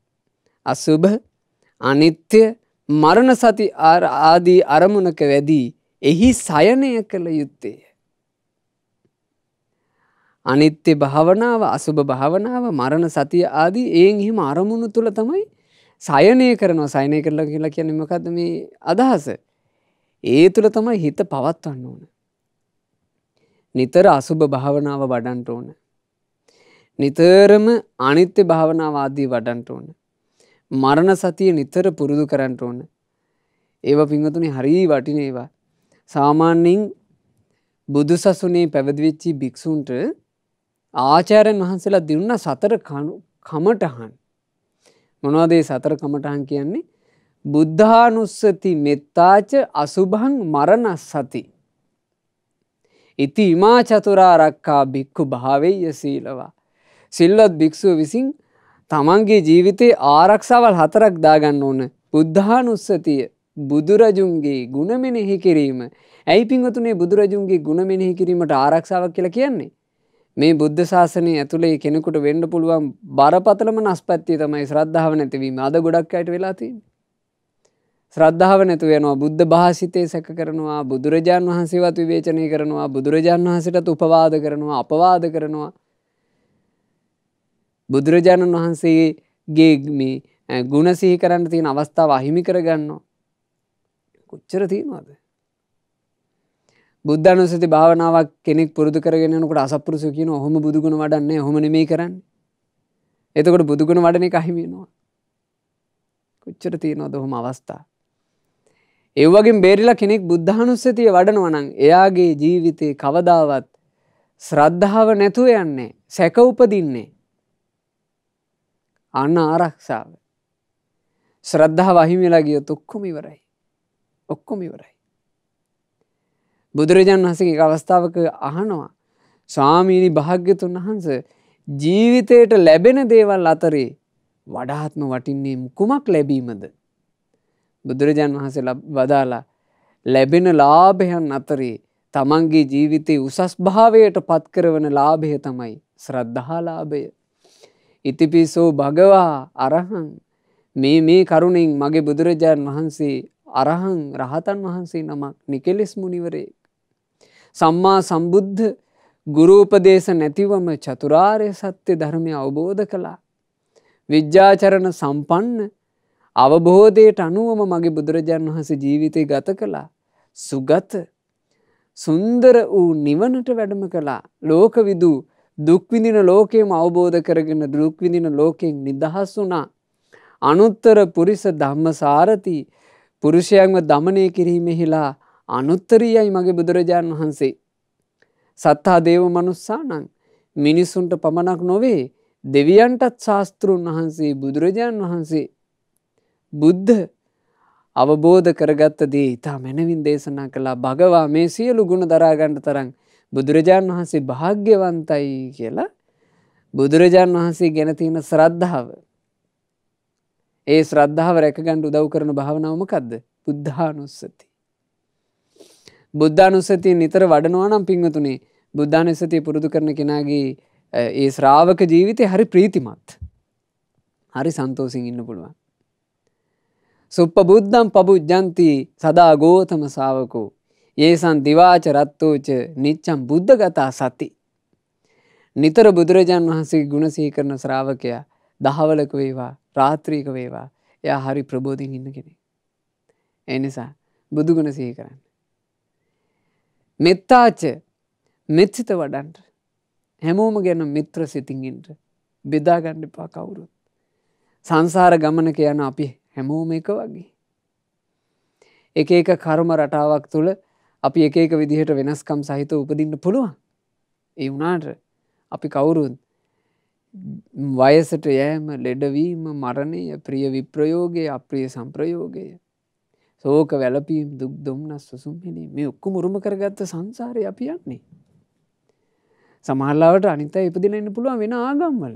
අසුභ අනිත්‍ය මරණ සති ආදී අරමුණක වැදී එහි සයනය කළ යුත්තේය. අනිත්‍ය භාවනාව අසුභ භාවනාව මරණ සතිය ආදී ඒන් එහෙම අරමුණු තුළ තමයි සයනය කරනවා සයනය කරලා කියලා කියන මකද මේ අදහස. ඒ තුළ තමයි හිත පවත්වන්න ඕන. නිතර අසුභ භාවනාව වඩන්ට ඕන. නිතරම අනිත්‍ය භාවනාවාදී වඩන්ට ඕන. මරණ සතිය නිතර පුරුදු කරන්නට ඕන. ඒවා පිංහතුනි හරී වටිනේවා. සාමාන්‍යෙන් බුදු සසුනේ පැවදිවෙච්චි භික්‍ෂූන්ට ආචාරයන් වහන්සේලා දිරුන්න සතර කමටහන්. මොනවදේ සතර කමටහන් කියන්නේ බුද්ධානුස්සති මෙත්තාච අසුභං මරණ සති. ඉති ඉමාචතුරා රක්කා භික්‍ඛු භාවෙය සීලවා. සිල්ලත් භික්‍ෂුව විසින් තමන්ගේ ජීවිතයේ ආරක්ෂාවල් හතරක් දාගන්න ඕන බුද්ධානුස්සතිය බුදුරජුන්ගේ ගුණමෙනෙහි කිරීම ඇයි පින්වතුනේ බුදුරජුන්ගේ ගුණමෙනෙහි කිරීමට ආරක්ෂාවක් කියලා කියන්නේ මේ බුද්ධ ශාසනය ඇතුළේ කෙනෙකුට වෙන්න පුළුවන් බරපතලම නස්පත්තිය තමයි ශ්‍රද්ධාව නැතිවීම අද ගොඩක් අයට වෙලා තියෙන්නේ ශ්‍රද්ධාව නැතුව යනවා බුද්ධ භාසිතය සැක කරනවා බුදුරජාන් වහන්සේවත් විවේචනය කරනවා බුදුරජාන් වහන්සටත් උපවාද කරනවා අපවාද කරනවා බුදුරජාණන් වහන්සේගේ මේ ගුණ සිහි කරන්න තියෙන අවස්ථාව අහිමි කරගන්නවා. කොච්චර තියෙනවාද. බුද්ධනුසති භාවනාවක් කෙනෙක් පුරදු කරගෙනනකට අසපුරුසු කියන හොම බුදුගුණ වඩන්නේ හොමන මේ කරන්න. එතකොට බුදුගුණ වඩන එක අහිමියෙනවා. කොච්චර තියෙනවද හොම අවස්ථා. ඒවගේ බේරිලා කෙනෙක් බුද්ධානුස්සතිය වඩනවනං එයාගේ ජීවිතය කවදාවත් ශ්‍රද්ධාව නැතුව යන්නේ සැක උපදින්නේ අන්න ආරක්ෂාව. ශ්‍රද්ධහ වහිමලා ගියොත් ඔක්කොම ඉවරයි. ඔක්කොම ඉවරයි. බුදුරජාණන් වහසගේ අවස්ථාවක අහනවා ස්වාමීණි භාග්‍යතුන් වහන්ස ජීවිතයට ලැබෙන දේවල් අතරේ වඩාත්ම වටින්නේ කුමක් ලැබීමද. බුදුරජාන් වහන්සේ වදාලා ලැබෙන ලාභයන් අතරේ තමන්ගේ ජීවිතය උසස් භාවයට පත්කරවන ලාභය තමයි ශ්‍රද්ධහාලාභය. ඉතිපිසෝ භගවා අරහං මේ මේ කරුණින් මගේ බුදුරජාණන් වහන්සේ අරහං රහතන් වහන්සේ නමක් නිකෙලෙස් මුනිවරයෙක්. සම්මා සම්බුද්ධ ගුරූපදේශ නැතිවම චතුරාර්ය සත්‍ය ධර්මය අවබෝධ කළා. විද්‍යාචරණ සම්පන්න අවබෝධයට අනුවම මගේ බුදුරජාණන් වහන්සේ ජීවිතය ගත කළා. සුගත සුන්දර වූ නිවනට වැඩම කළා ලෝකවිදූ දුක්විඳින ලෝකයම අවබෝධ කරගෙන දුක්විඳින ලෝකෙන් නිදහස් වුණා. අනුත්තර පුරිස ධම්ම සාරති පුරුෂයන්ව දමනය කිරීමෙහිලා අනුත්තරීයයි මගේ බුදුරජාණන් වහන්සේ. සත්තා දේව මනුස්සානං මිනිසුන්ට පමණක් නොවේ දෙවියන්ටත් ශාස්තෘන් වහන්සේ බුදුරජාණන් වහන්සේ. බුද්ධ අවබෝධ කරගත්ත දේ ඉතා මැනවින් දේශනා කළා භගවා මේ සියලු ගුණ දරාගණ්ඩ තරන් බුදුරජාණන් වහන්සේ භාග්‍යවන්තයි කියලා බුදුරජාණන් වහන්සේ ගැන තියෙන ශ්‍රද්ධාව. ඒ ශ්‍රද්ධාව රැකගණ්ඩ උදව් කරන භාවනාවමකක්ද බුද්ධානුස්සති. බුද්ධානුස්සතිය නිතර වඩනවානම් පින්වතුනේ බුද්ධානුස්සතිය පුරුදු කරන කෙනාගේ ඒ ශ්‍රාවක ජීවිතය හරි ප්‍රීතිමත්. හරි සන්තෝසින් ඉන්න පුළුවන්. සුප්ප බුද්ධම් පබුජ්ජන්ති සදා ගෝතම සාවකෝ ඒසන් දිවාච රත්තෝච නිච්චම් බුද්ධගතා සති. නිතර බුදුරජාන් වහන්සේ ගුණසී කරන ශ්‍රාවකයා දහවලක වේවා රාත්‍රීක වේවා එයා හරි ප්‍රබෝධින් ඉන්න කෙනෙ. එනිසා බුදුගුණ සිහි කරන්න. මෙත්තාච මෙත්සිත වඩන්ට හැමෝම ගැන මිත්‍ර සිතින්ගින්ට බෙදාගණ්ඩිපා කවුරුත්. සංසාර ගමනක යන අපි හැමෝම එක වගේ. එක එක කර්ම රටාවක් තුළ අපි එක එක විදිහට වෙනස්කම් සහිත උපදින්න පුළුවන් ඒ වුණාට අපි කවුරුත් වයසට යෑම ලෙඩවීම මරණය ප්‍රිය විප්‍රයෝගය අප්‍රිය සම්ප්‍රයෝගය සෝක වැලපීම් දුක් දුම්න්නස් සුම්හිනී මේ ඔක්කු මුරුම කරගත්ත සංසාරය අපි යන්නේ. සමහල්ලාවට අනිත ඉපදිලන්න පුළුවන් වෙන ආගම්වල.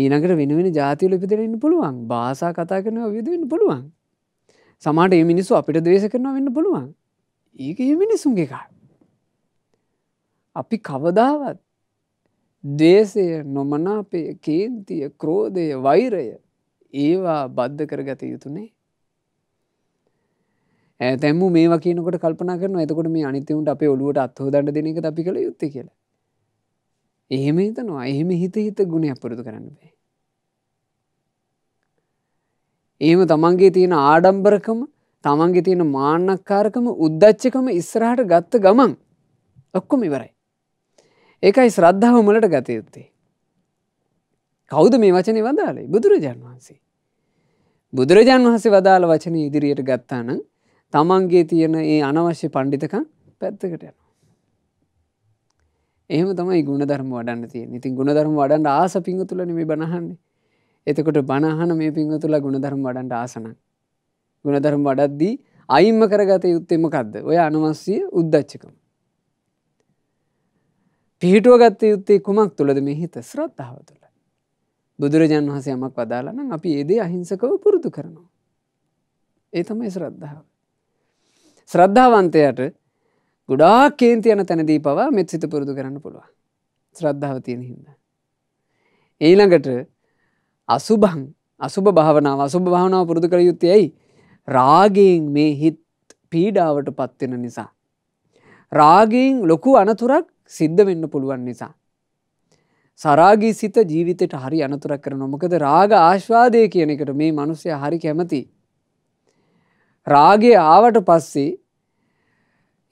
ඊනකට වෙනවෙන ජාතිවල ඉපදිලන්න පුළුවන් භාසා කතා කරන විදවෙන්න පුළුවන් සමාට ඒ මිනිස්සු අපිට දේශ කරනවා වෙන්න පුළුවන් ඒක ඒ මිනිසුන්ගේ කාඩ. අපි කවදාවත් දේශය නොමනාපය කේන්තිය ක්‍රෝධය වෛරය ඒවා බද්ධ කරගත යුතුනේ. ඇතැම මේ වකනකට කල්පන කරන එතකොට මේ අනිතවුන්ට අප ඔලුවට අත්හෝ දන්න දෙන එක අපි කළ යුත්ත කියලා. එහෙම හිතනවා එහෙම හිත හිත ගුණ අපපුරදු කරන්න බේ. එහෙම තමන්ගේ තියෙන ආඩම්බරකම තමන්ගේ තියෙන මාන්නක්කාරකම උද්දච්චකම ඉස්සරහට ගත්ත ගමන් ඔක්කොම ඉවරයි. ඒකයි ශ්‍රද්ධාව මලට ගත යුත්තේ. කෞද මේ වචනය වදාලේ බුදුරජාන් වහන්සේ. බුදුරජාන් වහසේ වදාළ වචන ඉදිරියට ගත්තාන තමන්ගේ තියෙන ඒ අනවශ්‍ය පණ්ඩිතකම් පැත්තකට යන. එහෙම තමයි ගුණධර්ම වඩන්න තිය ඉතින් ගුණධර්ම වඩන්න ආස පිංහ තුලන මේ බණහන්නේ එතකොට බණහන මේ පින්ව තුළ ගුණධර්ම වඩන්ට ආසන. ගුණධර්ම වඩද්දී අයිම්ම කරගත යුත්තෙමකක්ද ඔය අනවස්්‍යය උද්දච්චකම. පිහිටුව ගත්ත යුත්තේ කුමක් තුළද මේ හිත ශ්‍රද්ධාව තුළ. බුදුරජාන් වහස යමක් වදාලන අපි ඒදේ අහිංසකව පුරුදු කරනවා. ඒ තමයි ශ්‍රද්ධාව. ශ්‍රද්ධාවන්තයට ගොඩා කේන්ති යන තැනදී පවා මෙත් සිත පුරුදු කරන්න පුළුවන් ශ්‍රද්ධාව තියෙන හින්ද. ඊළඟට අසුභං අසුභ භාවනාව අසුභ භාවනාව පුරුදු කළ යුත්තේ ඇයි රාගයෙන් මේ හිත් පීඩාවට පත්වෙන නිසා. රාගයෙන් ලොකු අනතුරක් සිද්ධ වෙන්න පුළුවන් නිසා. සරාගී සිත ජීවිතයට හරි අනතුරක් කරන මොකද රාග ආශ්වාදය කියන එකට මේ මනුස්සය හරි කැමති. රාගේ ආවට පස්සේ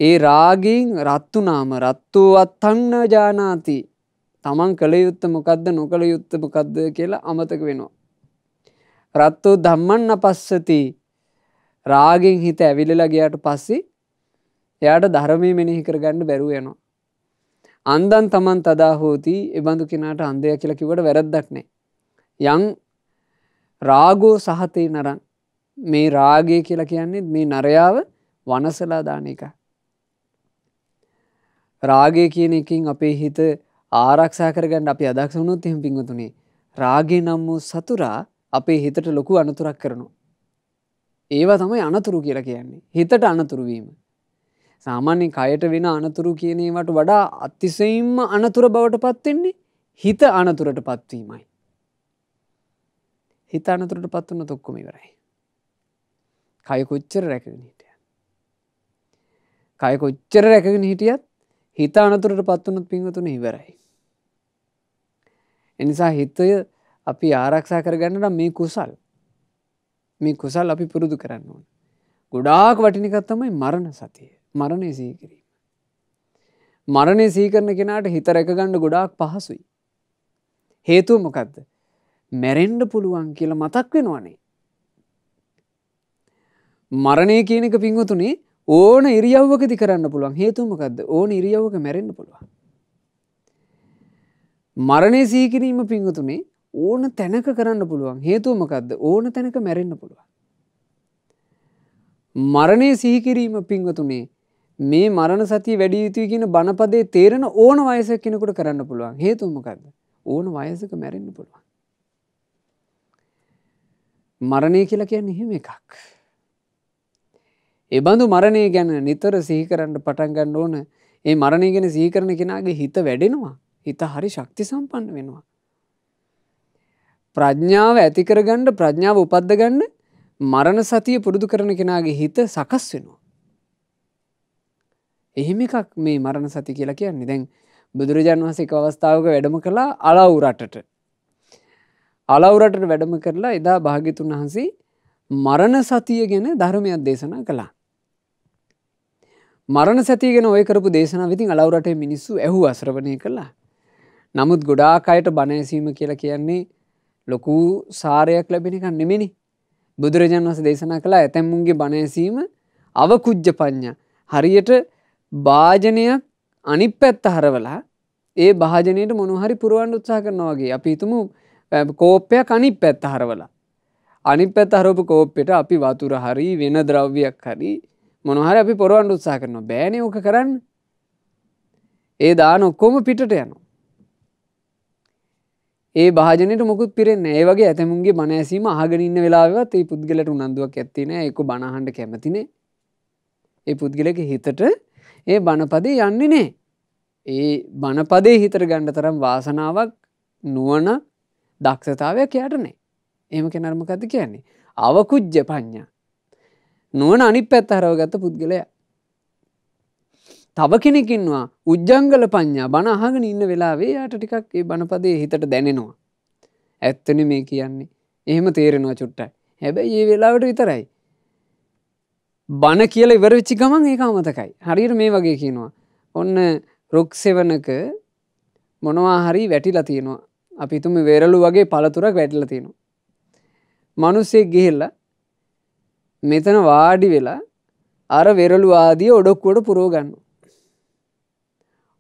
ඒ රාගීන් රත්තුනාම රත්තුවත් තන්න ජානාති තමන් කළ යුත්ත මොකක්ද නොකළ යුත්ත මොකක්ද කියලා අමතක වෙනවා. රත්තෝ ධම්මන්න පස්සති රාගෙන් හිත ඇවිලලා ගියාට පස්සේ එයාට ධර්මය මෙනෙහි කරගන්න බැරුව යනවා. අන්දන් තමන් තදා හෝති එබඳු කෙනාට අන්දය කියලා කිවට වැරද්දක් නෑ. යං රාගෝ සහතේ නරන් මේ රාගය කියලා කියන්නේ මේ නරයාව වනසලා දාන එක. රාගය කියන එකින් අපේ හිත ආරක්ෂා කරගන්න අපි අදක්ෂ වුණොත් එහෙම පින්වතුනේ රාගේ නම් වූ සතුරා අපේ හිතට ලොකු අනතුරක් කරනවා. ඒවා තමයි අනතුරු කියලා කියන්නේ හිතට අනතුරුවීම. සාමාන්‍යෙන් කයට වෙන අනතුරු කියනීමට වඩා අතිසයිම්ම අනතුර බවට පත්වෙන්නේ හිත අනතුරට පත්වීමයි. හිත අනතුරට පත්වන්න තොක්කොම ඉවරයි. කයකොච්චර රැකගෙන හිටිය. කයකොච්චර රැකගෙන හිටියත් හිත අනතුරට පත්වනත් පින්වතුන ඉවරයි. එනිසා හිතය අපි ආරක්ෂා කරගන්නට මේ කුසල් මේ කුසල් අපි පුරුදු කරන්න ඕන. ගොඩාක් වටිනිකත්තමයි මරණ සතිය මරණය සීකිරීම. මරණය සීකරන කෙනාට හිත රැකගණ්ඩ ගොඩාක් පහසුයි. හේතුව මොකක්ද මැරෙන්ඩ පුළුවන් කියලා මතක් වෙනවානේ. මරණය කියනක පින්වතුනේ ඕන ඉරියව්වකති කරන්න පුළුවන් හේතුමකක්ද ඕන ඉරියව්ක මැරෙන්ඩ පුළුවන්. මරණය සීකිරීම පිංහතුනේ ඕන තැනක කරන්න පුළුවන් හේතුවමකක්ද ඕන තැනක මැරෙන්න්න පුළුවන්. මරණය සීකිරීම පිංවතුනේ මේ මරණ සති වැඩි යුතුයි කියන බණපදේ තේරෙන ඕන වයස කෙනෙකුට කරන්න පුළුවන් හේතුමකක්ද ඕන වයසක මැරෙන්න්න පුළුවන්. මරණය කියලා කියන්න එහෙම එකක්. එබඳු මරණය ගැන නිතර සිහිකරන්න පටන් ගන්න ඕන ඒ මරණය ගැන සීකරණ කෙනගේ හිත වැඩෙනවා හිත හරි ශක්ති සම්පන්න වෙනවා. ප්‍රඥාව ඇතිකරගණ්ඩ ප්‍රඥාව උපද්දගන්න මරණ සතිය පුරුදු කරන කෙනාගේ හිත සකස් වෙනවා. එහෙම එකක් මේ මරණ සති කියලා කියන්නේ දැන් බුදුරජාන් වහසේ අවස්ථාවක වැඩම කළා අලවුරටට. අලවුරටට වැඩම කරලා එදා භාගිතුන් වහන්සේ මරණ සතිය ගැන ධර්මයක් දේශනා කළා. මරණ සතියගෙන ඔය කරපු දේශනා විතින් අලවුරට මිනිස්සු ඇහු අශ්‍රවණය කළා නමුත් ගොඩාක් අයට බණඇසීම කියලා කියන්නේ ලොකු සාරයක් ලැබෙනකක් නෙමෙනි බුදුරජන් වස දේශනා කළ ඇතැම්මුන්ගේ බණඇසීම අවකුජ්ජ ප්ඥා හරියට භාජනයක් අනි පැත්ත හරවලා ඒ භාජනයට මොනුහරි පුරුවන් උත්සා කරනවාගේ අපි තුමු කෝප්පයක් අනි පැත්ත හරවලා අනි පැත් අරෝප කෝප්පෙට අපි වතුර හරි වෙන ද්‍රව්‍යයක් හරි මොනහරි අපි පොරුවන් උත්සා කරන බෑනය ඕක කරන්න ඒ දාන ඔක්කොම පිටට යනවා ඒ භාජනයට මොකුත් පිරෙන් ඒ වගේ ඇතමුන්ගේ බනෑසීම ආගනින්න වෙලාවත් ඒ පුද්ගලට උනන්දුවක් ඇත්තින එක බණහන්ට කැමතිනේ ඒ පුද්ගලක හිතට ඒ බණපදේ යන්නේ නේ ඒ බණපදේ හිතර ගණ්ඩ තරම් වාසනාවක් නුවන දක්ෂතාවයක් යටනේ එම කෙනර්මකත කියන්නේ අවකුජ්්‍ය පඥ්ඥා නුවන අනි පැත් අරව ගත්ත පුද්ගලයා තව කෙනෙකින්වා උද්ජංගල පඤ්ඥා බනහගෙන ඉන්න වෙලාවේ යට ටිකක් ඒ බණපදේ හිතට දැනෙනවා. ඇත්තන මේ කියන්නේ එහෙම තේරෙනවා චුට්ටයි. හැබැයි ඒ වෙලාවට විතරයි. බණ කියල ඉවරච්චි ගමන් ඒක අමතකයි. හරිර මේ වගේ කියනවා. ඔන්න රුක්සෙවනක මොනවා හරි වැටිලා තියෙනවා. අපිතුම වෙරලු වගේ පළතුරක් වැටිල තියෙනවා. මනුස්සේ ගෙහෙල්ල මෙතන වාඩි වෙලා අර වෙරලු ආදී ඔඩොක්කුවට පුරෝගන්න.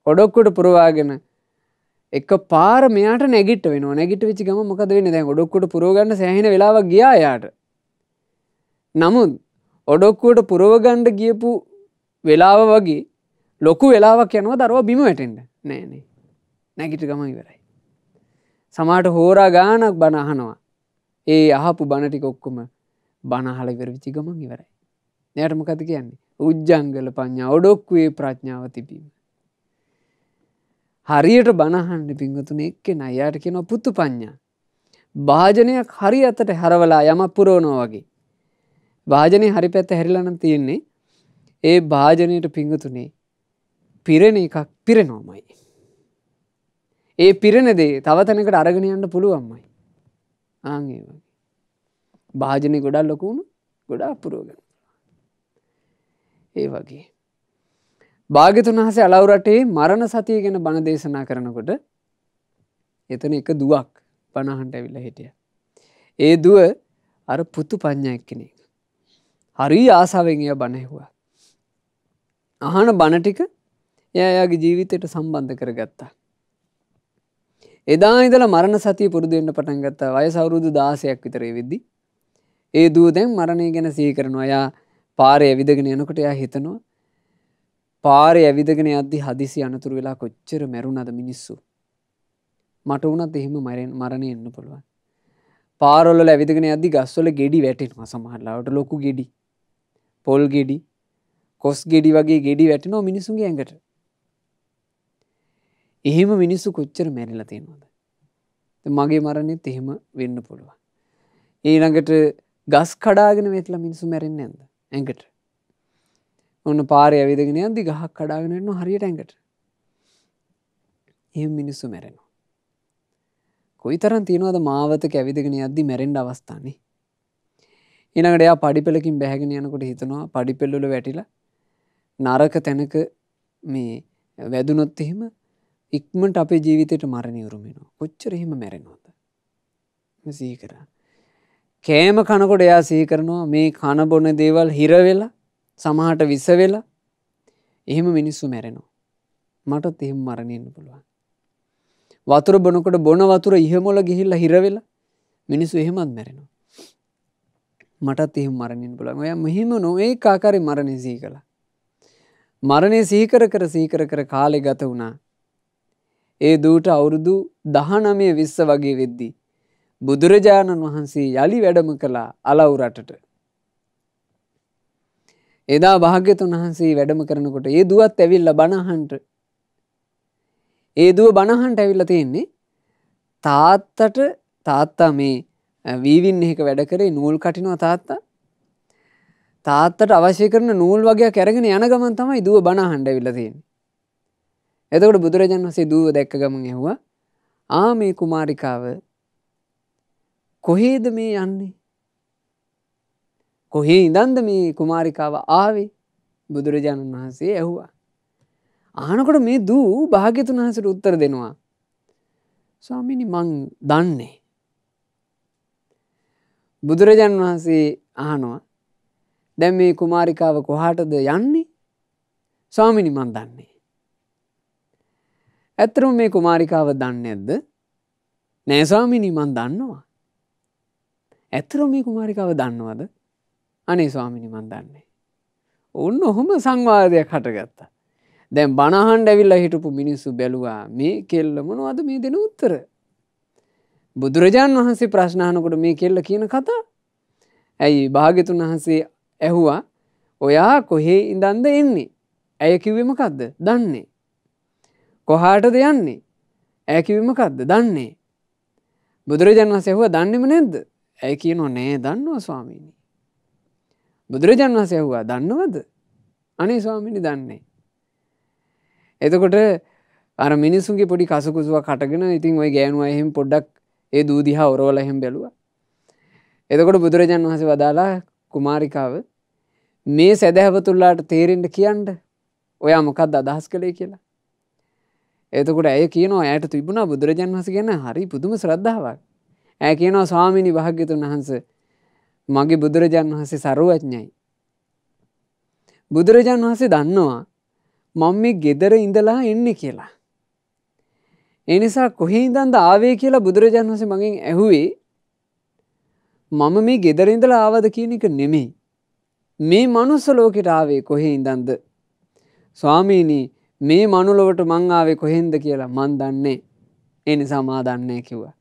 ඔඩොක්කොට පුරවාගෙන එක පාර මෙයාට නැගිට වෙන නැගිට විචි ගම මොකද වෙන දැ ඔඩොක්කොට පුරෝගන්න සෑහෙන වෙලාව ගියායායට නමුත් ඔඩොක්කුවට පුරෝගණ්ඩ ගියපු වෙලාව වගේ ලොකු වෙලාවක් යනවා දරව බිම වැටෙන්ට නෑනේ නැගිට ගම ඉවරයි සමාට හෝරා ගානක් බනහනවා ඒ අහපු බණටික ඔක්කොම බනහලගර විචි ගමන් ඉවරයි නෑටමකති කියන්නේ උද්ජංගල පඥා ඔඩොක්වේ ප්‍රඥාව තිබීම හරියට බණහන්ඩි පිංගතුන එක්කෙන අයායට කියෙන පුත්තු පඥ්ඥා. භාජනයක් හරි අතට හැරවලා යම පුරෝණෝ වගේ. භාජනය හරි පැත්ත හැරිලන තියෙන්නේ ඒ භාජනයට පිංගතුනේ පිරණ එකක් පිරෙනෝමයි. ඒ පිරණදේ තවතනකට අරගෙනයන්න පුළුවන්මයි. ආගේ වගේ. භාජනය ගොඩල් ලොකුණු ගොඩා පුරෝගෙන. ඒ වගේ. භාගතුන් වහස අලවරටේ මරණ සතිය ගැන බණ දේශනා කරනකොට එතන එක දුවක් පණහන්ට ඇවිල්ල හිටිය. ඒ දුව අර පුතු පඤ්ඥයක් කෙනෙ. හරි ආසාවෙන්ය බණැහවා. අහන බණටික එයාගේ ජීවිතයට සම්බන්ධ කර ගත්තා. එදා ඉදල මරණ සතිය පුරුදුවෙන්ට පටන් ගත්තා අය සවරුදු දාසයක් විතරේ වෙද්දි. ඒ දූ දැන් මරණය ගැන සීකරනවා යා පාරය විදගෙන යනකොට එයා හිතනවා පාරය ඇවිදගෙන අද්දි හදිසි අනතුරු වෙලා කොච්චර මැරුණද මිනිස්සු. මට වුණත් එහෙම මරෙන් මරණය එන්න පුළුවන්. පාරොල්ල ඇවිදගෙන අදදි ගස්වල ගෙඩි වැටෙනවා සමහරලාට ලොකු ගෙඩි පොල් ගෙඩි කොස් ගෙඩි වගේ ගෙඩි වැටනෝ මිනිසුන්ගේ ඇඟට. එහෙම මිනිස්සු කොච්චර මැරිල තියෙනවාද. මගේ මරණෙත් එහෙම වෙන්න පුළුවන්. ඒනඟට ගස් කඩාගෙන වෙතලා මිනිසු මැරෙන් ඇද ඇඟට ඔන්න පාරය ඇවිදගෙන අදි ගහක් කඩාගෙනන හරියට ඇඟට එ මිනිස්සු මැරෙනවා. කොයි තරන් තියෙනවද මාවත කැවිදගෙන අද්දි මැරෙන්ඩ අවස්ථානි. ඉනකට එයා පඩිපෙලකින් බැහගෙන යනකොට හිතනවා පඩිපෙල්ලොල වැටිල නරක තැනක මේ වැදුනොත් එහෙම ඉක්මට අපේ ජීවිතයට මරණ උරුමෙනවා කොච්චර එහෙම මැරෙනවද. සීකර. කෑම කනකොට එයා සීකරනවා මේ කණබොන දේවල් හිරවෙලා සමහට විස වෙලා එහෙම මිනිස්සු මැරෙනවා. මටත් එහෙම මරණයන්න පුළුවන්. වතුර බොනකොට බොන වතුර ඉහමොල ගිහිල්ල හිරවෙල මිනිස්සු එහෙමත් මැරෙනවා. මටත් එහෙම මරණින් පුළන් ඔය මෙහෙම නොඒ කාකාරි මරණය සී කළ. මරණය සීකර කර සීකර කර කාලෙ ගත වුණා. ඒ දූට අවුරුදු දහනමය විස්ස වගේ වෙද්දී. බුදුරජාණන් වහන්සේ යළි වැඩම කලා අලවුරටට එදා භාග්‍යතුන් වහන්සේ වැඩම කරනකොට ඒ දුවත් ඇවිල්ල බණහන්ට ඒ දුව බණහන්ට ඇවිල්ල තියෙන්නේ තාත්තට තාත්තා මේ වීවින් එහෙක වැඩ කරේ නූල් කටිනවා තාත්තා තාත්තට අවශ්‍ය කරන නූල් වගේ කැරගෙන යන ගමන් තමයි දුව බණහන්ඩ ඇවිල්ල තියෙන්නේ එතකොට බුදුරජන් වසේ දුව දැක්ක ගමන් ඇහුවා ආ මේ කුමාරිකාව කොහේද මේ යන්නේ කොහේ ඉදන්ද මේ කුමාරිකාව ආවේ බුදුරජාණන් වහන්සේ ඇහුවා. ආනකොට මේ දූ භාග්‍යතුන් වහසට උත්තර දෙනවා. ස්වාමිනි මං දන්නේ. බුදුරජාණන් වහන්සේ ආනවා දැන් මේ කුමාරිකාව කොහටද යන්නේ ස්වාමිනි මන් දන්නේ. ඇතරම් මේ කුමාරිකාව දන්න ඇද්ද නෑස්වාමිනි මන් දන්නවා. ඇතරම් මේ කුමාරිකාව දන්නවද අනේ ස්වාමිනි මන් දන්නේ. ඔන්න ඔහොම සංවාදයක් හටගත්තා. දැන් බණහන්ඩ ඇවිල්ලා හිටපු මිනිස්සු බැලුවා මේ කෙල්ලමනවාද මේ දෙන උත්තර. බුදුරජාණන් වහන්සේ ප්‍රශ්නානකොට මේ කෙල්ල කියන කතා. ඇයි භාගතුන් වහන්සේ ඇහුවා ඔයා කොහේ ඉඳන්ද එන්නේ. ඇය කිවමකක්ද දන්නේ. කොහාටද යන්නේ. ඇකිවමකක්ද දන්නේ. බුදුරජන් වසයහුව දන්නෙම නැද්ද ඇය කියනො නෑ දන්නවා ස්වාමීනි. බුදුරජාන් වහස ඇහවා දන්නවද අනේ ස්වාමිනි දන්නේ. එතකොට අර මිනිසුන්ගේ පොඩි කසකුසුව කටගෙන ඉතින් ඔය ගෑනුව එහෙම පොඩ්ඩක් ඒ දූදිහා ඔරෝල එහෙම බැලුව. එතකොට බුදුරජාන් වහස වදාලා කුමාරිකාව මේ සැදැහැවතුල්ලාට තේරෙන්ට කියන්ට ඔයා මොකක්ද අදහස් කළේ කියලා. එතකොට ඇය කියනවා ඇයට තිබුණා බුදුරජන් වහස ගැන හරි පුදුම ශ්‍රද්ධාවක් ඇය කියනවා ස්වාමිනි භාග්‍යතුන් වහන්සේ මගේ බුදුරජාන් වහසේ සරුවඥයි. බුදුරජාන් වහසේ දන්නවා මං මේ ගෙදර ඉඳලා එන්න කියලා. එනිසා කොහේ ඉදන්ද ආවේ කියලා බුදුරජාන් වහසේ මගෙන් ඇහුවේ මම මේ ගෙදර ඉඳලා ආවද කියන එක නෙමෙයි. මේ මනුස්ස ලෝකෙට ආවේ කොහේ ඉඳන්ද. ස්වාමීනී මේ මනුලොවට මං ආවේ කොහෙන්ද කියලා මන් දන්නේ. එනි සමා දන්නේ කිව්වා.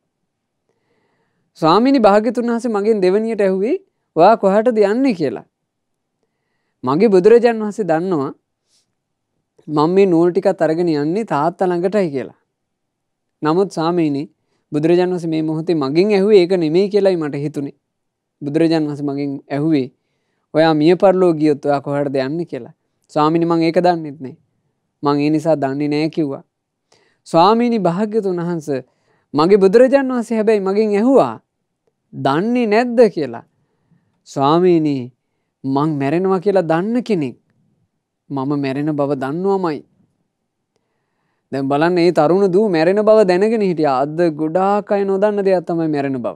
ස්වාමිනි භාගතුන් වහස මගෙන් දෙවනියට ඇහුවේ වා කොහටද යන්නේ කියලා. මගේ බුදුරජන් වහසේ දන්නවා මං මේ නූල්ටික අරගෙන යන්නේ තාත්ත ළඟටයි කියලා. නමුත් සාමීනි බුදුරජන් වස මේ මොහොතේ මගින් ඇහුවේ ඒක නෙමේ කියලායි මට හිතුනේ. බුදුරජන් වස මගින් ඇහුවේ ඔයා මිය පරලෝ ගියොත් ඔයා කොහටද යන්න කියලා. ස්වාමිනි මං ඒක දන්නෙත් නෑ. මං ඒ නිසා දන්නේ නෑ කිව්වා. ස්වාමීනි භාග්‍යතුන් වහන්ස මගේ බුදුරජන් වහසේ හැබැයි මගින් ඇහුවා දන්නේ නැද්ද කියලා. ස්වාමීනී මං මැරෙනවා කියලා දන්න කෙනෙක්. මම මැරෙන බව දන්නවාමයි. දැ බලන්න ඒ තරුණ දූ මැරෙන බව දැනගෙන හිටිය අද ගොඩාක් අයි නොදන්න දෙයක් තමයි මැරෙන බව.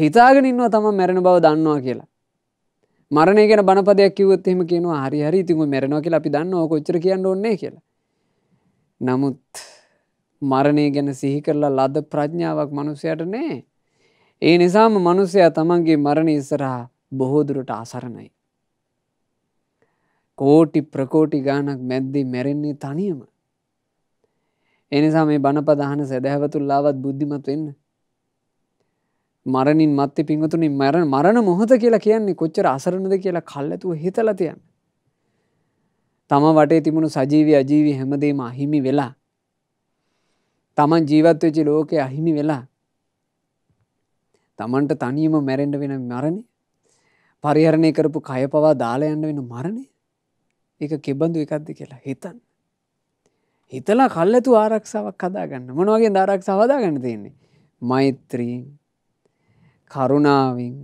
හිතාගෙන ඉන්නවා තම මැරෙන බව දන්නවා කියලා. මරණය ගැන බනපදයක් කිවත් එහෙම කියනවා හරි හරි ඉතිං මැරෙනවා කියලා අපි දන්න ඕකොච්චර කියන්න ඕන්නේ කියලා. නමුත් මරණය ගැන සිහි කරලා ලද ප්‍රඥාවක් මනුසයට නෑ. ඒ නිසාම මනුස්සයා තමන්ගේ මරණ ඉස්සරහා බොහෝදුරට අසරණයි. කෝටි ප්‍රකෝටි ගානක් මැද්දි මැරෙන්නේ තනියම. එනිසා මේ බණපදහන සැදැහැවතුල්ලාවත් බුද්ධිමත් වෙන්න. මරණින් මත්්‍ය පිංහතුනින් මැරණ මරණ මොහොත කියලා කියන්නේ කොච්චර අසරණද කියලා කල්ලතුව හිතලතියන්න. තම වටේ තිබුණු සජීවි අජීවි හැමදේම අහිමි වෙලා. තමන් ජීවත්වෙච්චි ලෝකය අහිමි වෙලා තමන්ට තනියම මැරෙන්ඩ වෙන මරණය පරිහරණය කරපු කය පවා දාලා යන්න වෙන මරණය එක කෙබඳු එකක්ද කියලා හිතන් හිතලා කල්ලතු ආරක්ෂාවක් කදාගන්න මොනවගේ ආරක්ෂ සවදාගන්න තියන්නේ මෛත්‍රීන් කරුණාවෙන්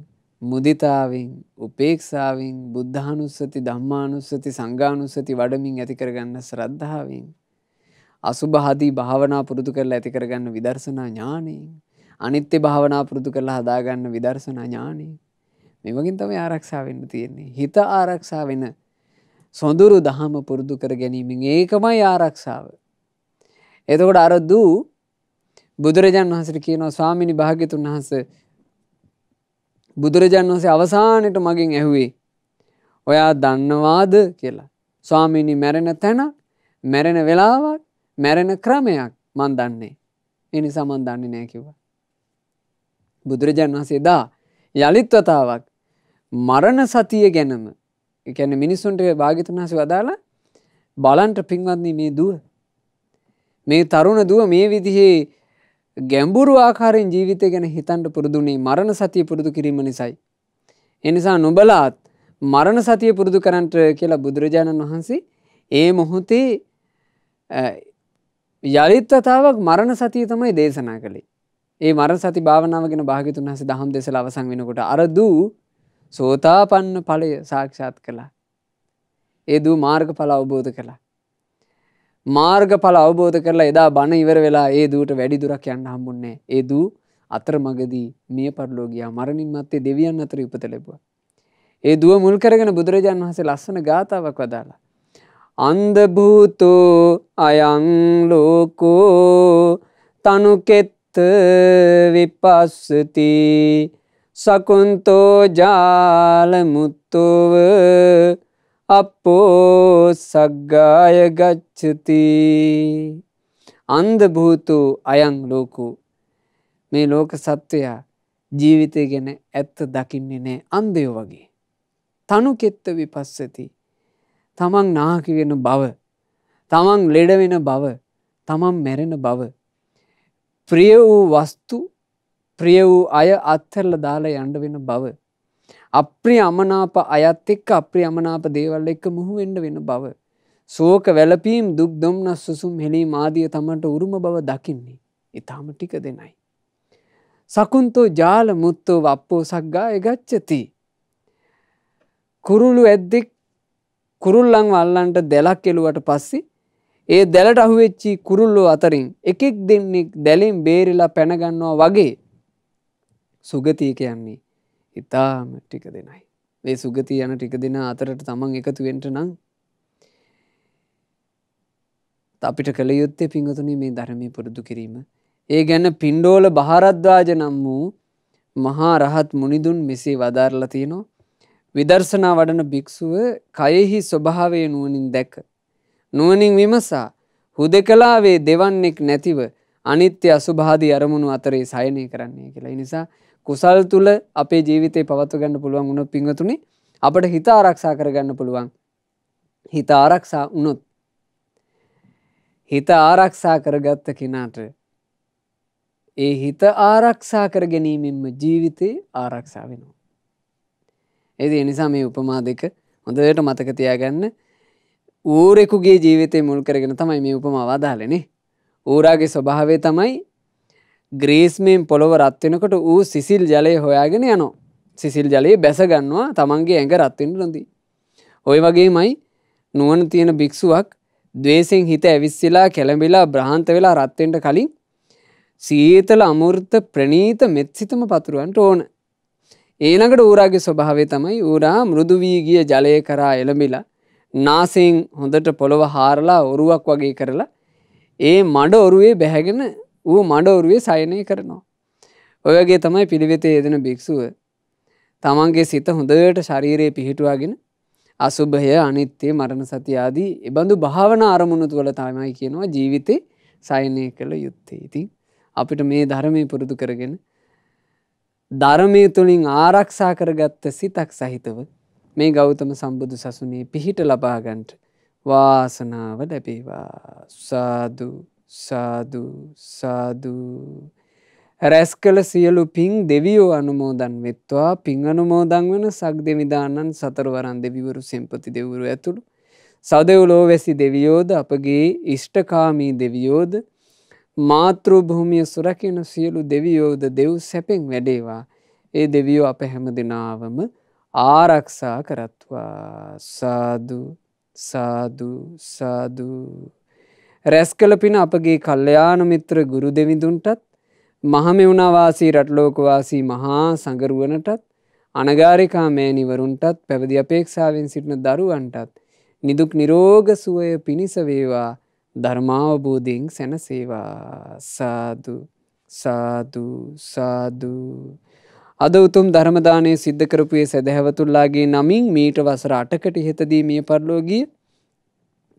මුදිතාවෙන් උපේක්ෂාවෙන් බුද්ධානුස්සති ධම්මානුස්සති සංගානුස්සති වඩමින් ඇතිකරගන්න ශ්‍රද්ධාවෙන් අසුභහදී භාවනා පුරුදු කරලා ඇතිකරගන්න විදර්ශනා ඥානයෙන් අනිත්‍ය භාවනා පුරුදු කරලා හදාගන්න විදර්ශනා ඥානය මේ වගින් තමයි ආරක්ෂා වෙන්න තියෙන්නේ හිත ආරක්ෂා වෙන සොඳුරු දහම පුරුදු කර ගැනීමෙන් ඒකමයි ආරක්ෂාව එතකොට අර දූ බුදුරජාන් වහසට කියනවා ස්වාමිනි භාග්‍යතුන් වහස බුදුරජාන් වහසේ අවසානයට මගින් ඇහුවේ ඔයා දන්නවාද කියලා ස්වාමිනි මැරෙන තැනක් මැරෙන වෙලාවක් මැරෙන ක්‍රමයක් මන් දන්නේ එනි සමන් දන්නේ නෑ කිව්වා බුදුරජාණන් වහන්සේ දා යළිත්වතාවක් මරණ සතිය ගැනම එකැන මිනිස්සුන්ට භාගිතුන් වහස වදාලා බලන්ට පින්වත්න්නේ මේ දුව. මේ තරුණ දුව මේ විදිහේ ගැම්ඹුරු ආකාරෙන් ජීවිතය ගැන හිතන්ට පුරුදුනේ මරණ සතිය පුරුදු කිරීම නිසයි. එනිසා නොබලාත් මරණ සතිය පුරුදු කරන්ට කියලා බුදුරජාණන් වහන්සේ ඒ මොහොතේ යළිත්වතාවක් මරණ සතිය තමයි දේශනා කළේ. ඒ මර සති භාවනාවගෙන භාගිතුන් හස දහම් දෙසල අවසං වෙනකොට අරදූ සෝතාපන්න ඵලය සාක්ෂාත් කළා. ඒදූ මාර්ග පල අවබෝධ කළා. මාර්ග පල අවබෝධ කරලා එදා බණ ඉවර වෙලා ඒ දූට වැඩි දුරක් යන්න හම්බුන්නේ ඒ දූ අතර මගදී මිය පරලෝගයා මරණින් මත්තේ දෙවියන් අතර උපත ලැබවා. ඒ දුව මුල් කරගෙන බුදුරජාන් වහසේ ලස්සන ගාථාවක් වදාලා. අන්දභූතෝ අයංලෝකෝ තනුකෙත් විපස්සති සකුන්තෝ ජාලමුත්තෝව අපෝ සග්ගාය ගච්ඡති අන්ධභූතු අයං ලෝකු මේ ලෝක සත්වයා ජීවිතය ගැන ඇත්ත දකින්නේ නෑ අන්දයෝ වගේ. තනු කෙත්ත විපස්සති තමන් නාකිවෙන බව තමන් ලෙඩවෙන බව තමන් මැරෙන බව ප්‍රිය වූ වස්තු ප්‍රිය වූ අය අත්හැරල දාලා යන්න වෙන බව. අප්‍රිය අමනාප අයත් එක්ක අප්‍රිය අමනාප දේවල් එක්ක මුහු වෙන්න වෙන බව. සෝක වැලපීම් දුක් දුම්නස් සුසුම් හෙළී මාදිය තමට උරුම බව දකින්නේ. ඉතාම ටික දෙනයි. සකුන්තෝ ජාල මුත්තෝ වප්පෝ සක්ගා එගච්චති. කුරුළු ඇද්දෙක් කුරුල්ලං වල්ලන්ට දෙලක් එළුවට පස්සේ ඒ දැලට අහුවෙච්චි කුරුල්ලෝ අතරින් එකෙක් දෙන්නෙක් දැලෙන් බේරිලා පැනගන්නවා වගේ සුගතිය කියන්නේ ඉතාම ටික දෙනයි. ඒ සුගතිය යන ටික දෙෙන අතරට තමන් එකතුවෙන්ට නම් අපිට කළ යුත්තේ පිංහතුනි මේ ධරමය පුරුදු කිරීම. ඒ ගැන්න පින්ඩෝල භාරද්වාජ නම් වූ මහා රහත් මුනිදුන් මෙසේ වදාරලා තියනවා. විදර්ශනා වඩන භික්‍ෂුව කයෙහි ස්වභාවය නුවනින් දැක නුවනින් විමසා හුදෙකලාවේ දෙවන්නෙක් නැතිව අනිත්‍ය අසුභාදී අරමුණු අතරේ සයනය කරන්නේ කියලා නිසා කුසල් තුළ අපේ ජීවිතය පවත්වගන්න පුළුවන් උනොත් පිංහතුනි අපට හිත ආරක්ෂා කරගන්න පුළුවන් හිත ආරක්ෂා උනොත් හිත ආරක්ෂා කරගත්ත කෙනාට ඒ හිත ආරක්ෂා කර ගැනීමෙන්ම ජීවිතේ ආරක්ෂා වෙනවා. එද නිසා මේ උපමා දෙක හොඳට මතක තියාගන්න ඌරෙකුගේ ජීවිතය මුල් කරගෙන තමයි මේ උපම අවාදාලනේ ඌරාගේ ස්වභාවය තමයි ග්‍රීස්මයෙන් පොළොව රත්වෙනකොට වූ සිසිල් ජලය හොයාගෙන යනෝ සිසිල් ජලයේ බැසගන්නවා තමන්ගේ ඇඟ රත්වෙන්ට නොදී. ඔය වගේ මයි නුවන තියෙන භික්ෂුවක් දවේසිෙන් හිත ඇවිස්සිලා කැළඹිලා බ්‍රහන්ත වෙලා රත්වෙන්ට කලින් සීතල අමුෘර්ත ප්‍රනීත මෙත්සිතම පතුරුවන්ට ඕන. ඒනකට ඌරාගේ ස්වභාවය තමයි ඌරා මුරුදු වීගිය ජලය කරා එළඹිලා නාසින් හොඳට පොළොව හාරලා ඔරුවක් වගේ කරලා ඒ මඩ ඔරුවේ බැහැගෙන වූ මඩ ඔරුවේ සයනය කරනවා. ඔයගේ තමයි පිළිවෙතේ යෙදෙන භික්‍ෂුව තමන්ගේ සිත හොඳට ශරීරයේ පිහිටුවාගෙන අසුභය අනිත්‍යය මරණ සතියාදී එබඳු භාවන අරමුණුතු වල තමයි කියනවා ජීවිතේ සයනය කළ යුත්තේ ඉතින් අපිට මේ ධර්මය පුරුදු කරගෙන ධර්මය තුළින් ආරක්ෂා කරගත්ත සිතක් සහිතව මේ ගෞතම සම්බුදු සසුනේ පිහිට ලබාගන්ට වාසනාව ලැබේවා සාදු සාදු සාදුූ රැස් කළ සියලු පින් දෙවියෝ අනුමෝදන් වෙත්වා පින් අනුමෝදන් වන සක් දෙවිධාන්නන් සතරවරන් දෙවිවරු සෙම්පති දෙවරු ඇතුළු. සදවුලෝ වැසි දෙවියෝද අපගේ ඉෂ්ටකාමී දෙවියෝද මාතෘ භූමිය සුරකින සියලු දෙවියෝද දෙව් සැපෙන් වැඩේවා ඒ දෙවියෝ අප හැම දෙනාවම ආරක්ෂා කරත්වා සාදු සාදු සාදූ. රැස්කල පින අපගේ කල්්‍යයානු මිත්‍ර ගුරු දෙවිඳුන්ටත් මහමෙවුණවාසී රට්ලෝකවාසී මහා සඟරුවනටත් අනගාරිකා මෑනිවරුන්ටත් පැවදි අපේක්ෂාවෙන් සිටින දරුවන්ටත් නිදුක් නිරෝග සුවය පිණිසවේවා ධර්මාවබෝධීෙන් සැනසේවා සාදු සාදු සාදූ. අද උතුම් ධර්මදානය සිද්ධ කරපුයේ සැදැහැවතුල්ලාගේ නමින් මීට වසර අටකට ඉහතදී මිය පරලෝගිය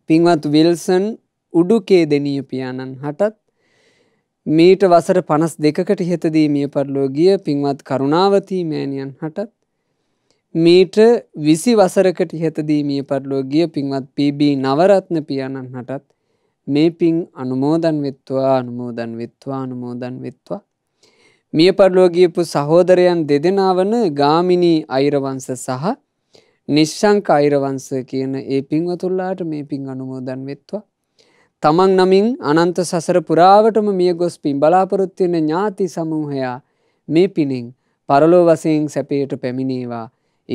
පින්වත් විල්සන් උඩුකේ දෙනීය පියාණන් හටත් මීට වසර පනස් දෙකට ඉහතදී මිය පරලෝගිය පින්වත් කරුණාවතී මෑණියන් හටත් මීට විසි වසරකට ඉහතදී මිය පරලෝගිය පින්වත් පිබී නවරත්න පියාණන් හටත් මේ පින් අනුමෝදන් වෙත්වා අනුමෝදන් වෙත්වා අනුමෝදන් වෙත්වා මිය පරලෝගියපු සහෝදරයන් දෙදෙනා වන ගාමිණී අයිරවංස සහ නිශ්ෂංක අයිරවංස කියන ඒ පින්වතුල්ලාට මේ පින් අනුමෝදන් වෙත්වා. තමන් නමින් අනන්ත සසර පුරාවටම මිය ගොස් පින් බලාපොරොත්තියෙන ඥාති සමූහයා මේ පිනිින් පරලෝ වසයෙන් සැපයට පැමිණේවා.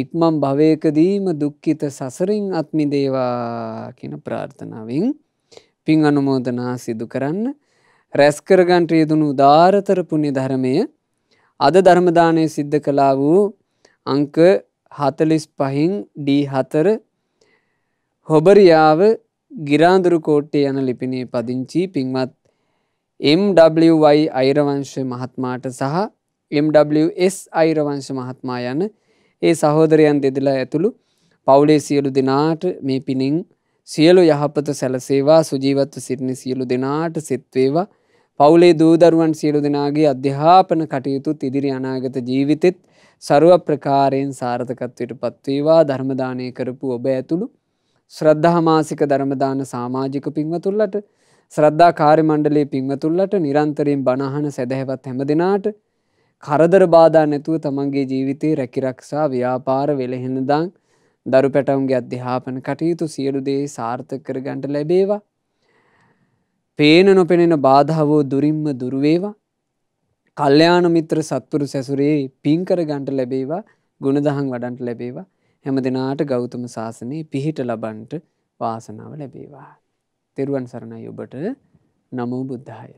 ඉක්මම් භවයකදීම දුක්කිත සසරින් අත්මිදේවා කියන ප්‍රාර්ථනාවෙන් පින් අනුමෝදනා සිදු කරන්න රැස්කරගන්ට යෙදුණු ධාරතර පුුණ්‍ය ධර්මය අද ධර්මදානය සිද්ධ කලා වූ අංක හතලිස් පහින් ඩී හතර හොබරියාව ගිරාන්දුරු කෝට්ටේ යන ලිපිනේ පදිංචි පින්වත් MWයි අයිරවංශ මහත්මාට සහ MWS අයිරවංශ මහත්මා යන ඒ සහෝදරයන් දෙදලා ඇතුළු පවුලේ සියලු දෙනාට මේ පිණින් සියලු යහපත සැලසේවා සුජීවත්ව සිටින සියලු දෙනාට සෙත්වේවා පවුලේ දූදරුවන් සියලු දෙනාගේ අධ්‍යාපන කටයුතුත් ඉදිරි අනාගත ජීවිතෙත් සරුව ප්‍රකාරයෙන් සාර්ථකත්වයට පත්වේවා ධර්මදානය කරපු ඔබ ඇතුළු ශ්‍රද්ධහමාසික ධර්මදාන සාමාජික පින්වතුල්ලට ශ්‍රද්ධා කාර්ය මණ්ඩලේ පින්වතුල්ලට නිරන්තරින් බණහන සැදැහැවත් හැම දෙනාට කරදර බාධා නැතුව තමන්ගේ ජීවිතේ රැකිරක්ෂා ව්‍යාපාර වෙළහෙනදං දරු පැටවුන්ගේ අධ්‍යාපන කටයුතු සියලු දේ සාර්ථක කරගන්ට ලැබේවා. පේන නොපෙනෙන බාධාවෝ දුරින්ම දුරුවේවා. කල්්‍යයාන මිත්‍ර සත්තුරු සැසුරේ පින්කර ගන්ට ලැබේවා ගුණදහන් වඩන්ට ලැබේවා හැම දෙනාට ගෞතම ශාසනයේ පිහිට ලබන්ට වාසනාව ලැබේවා. තෙරුවන් සරණයි ඔබට නමෝ බුද්ධාය.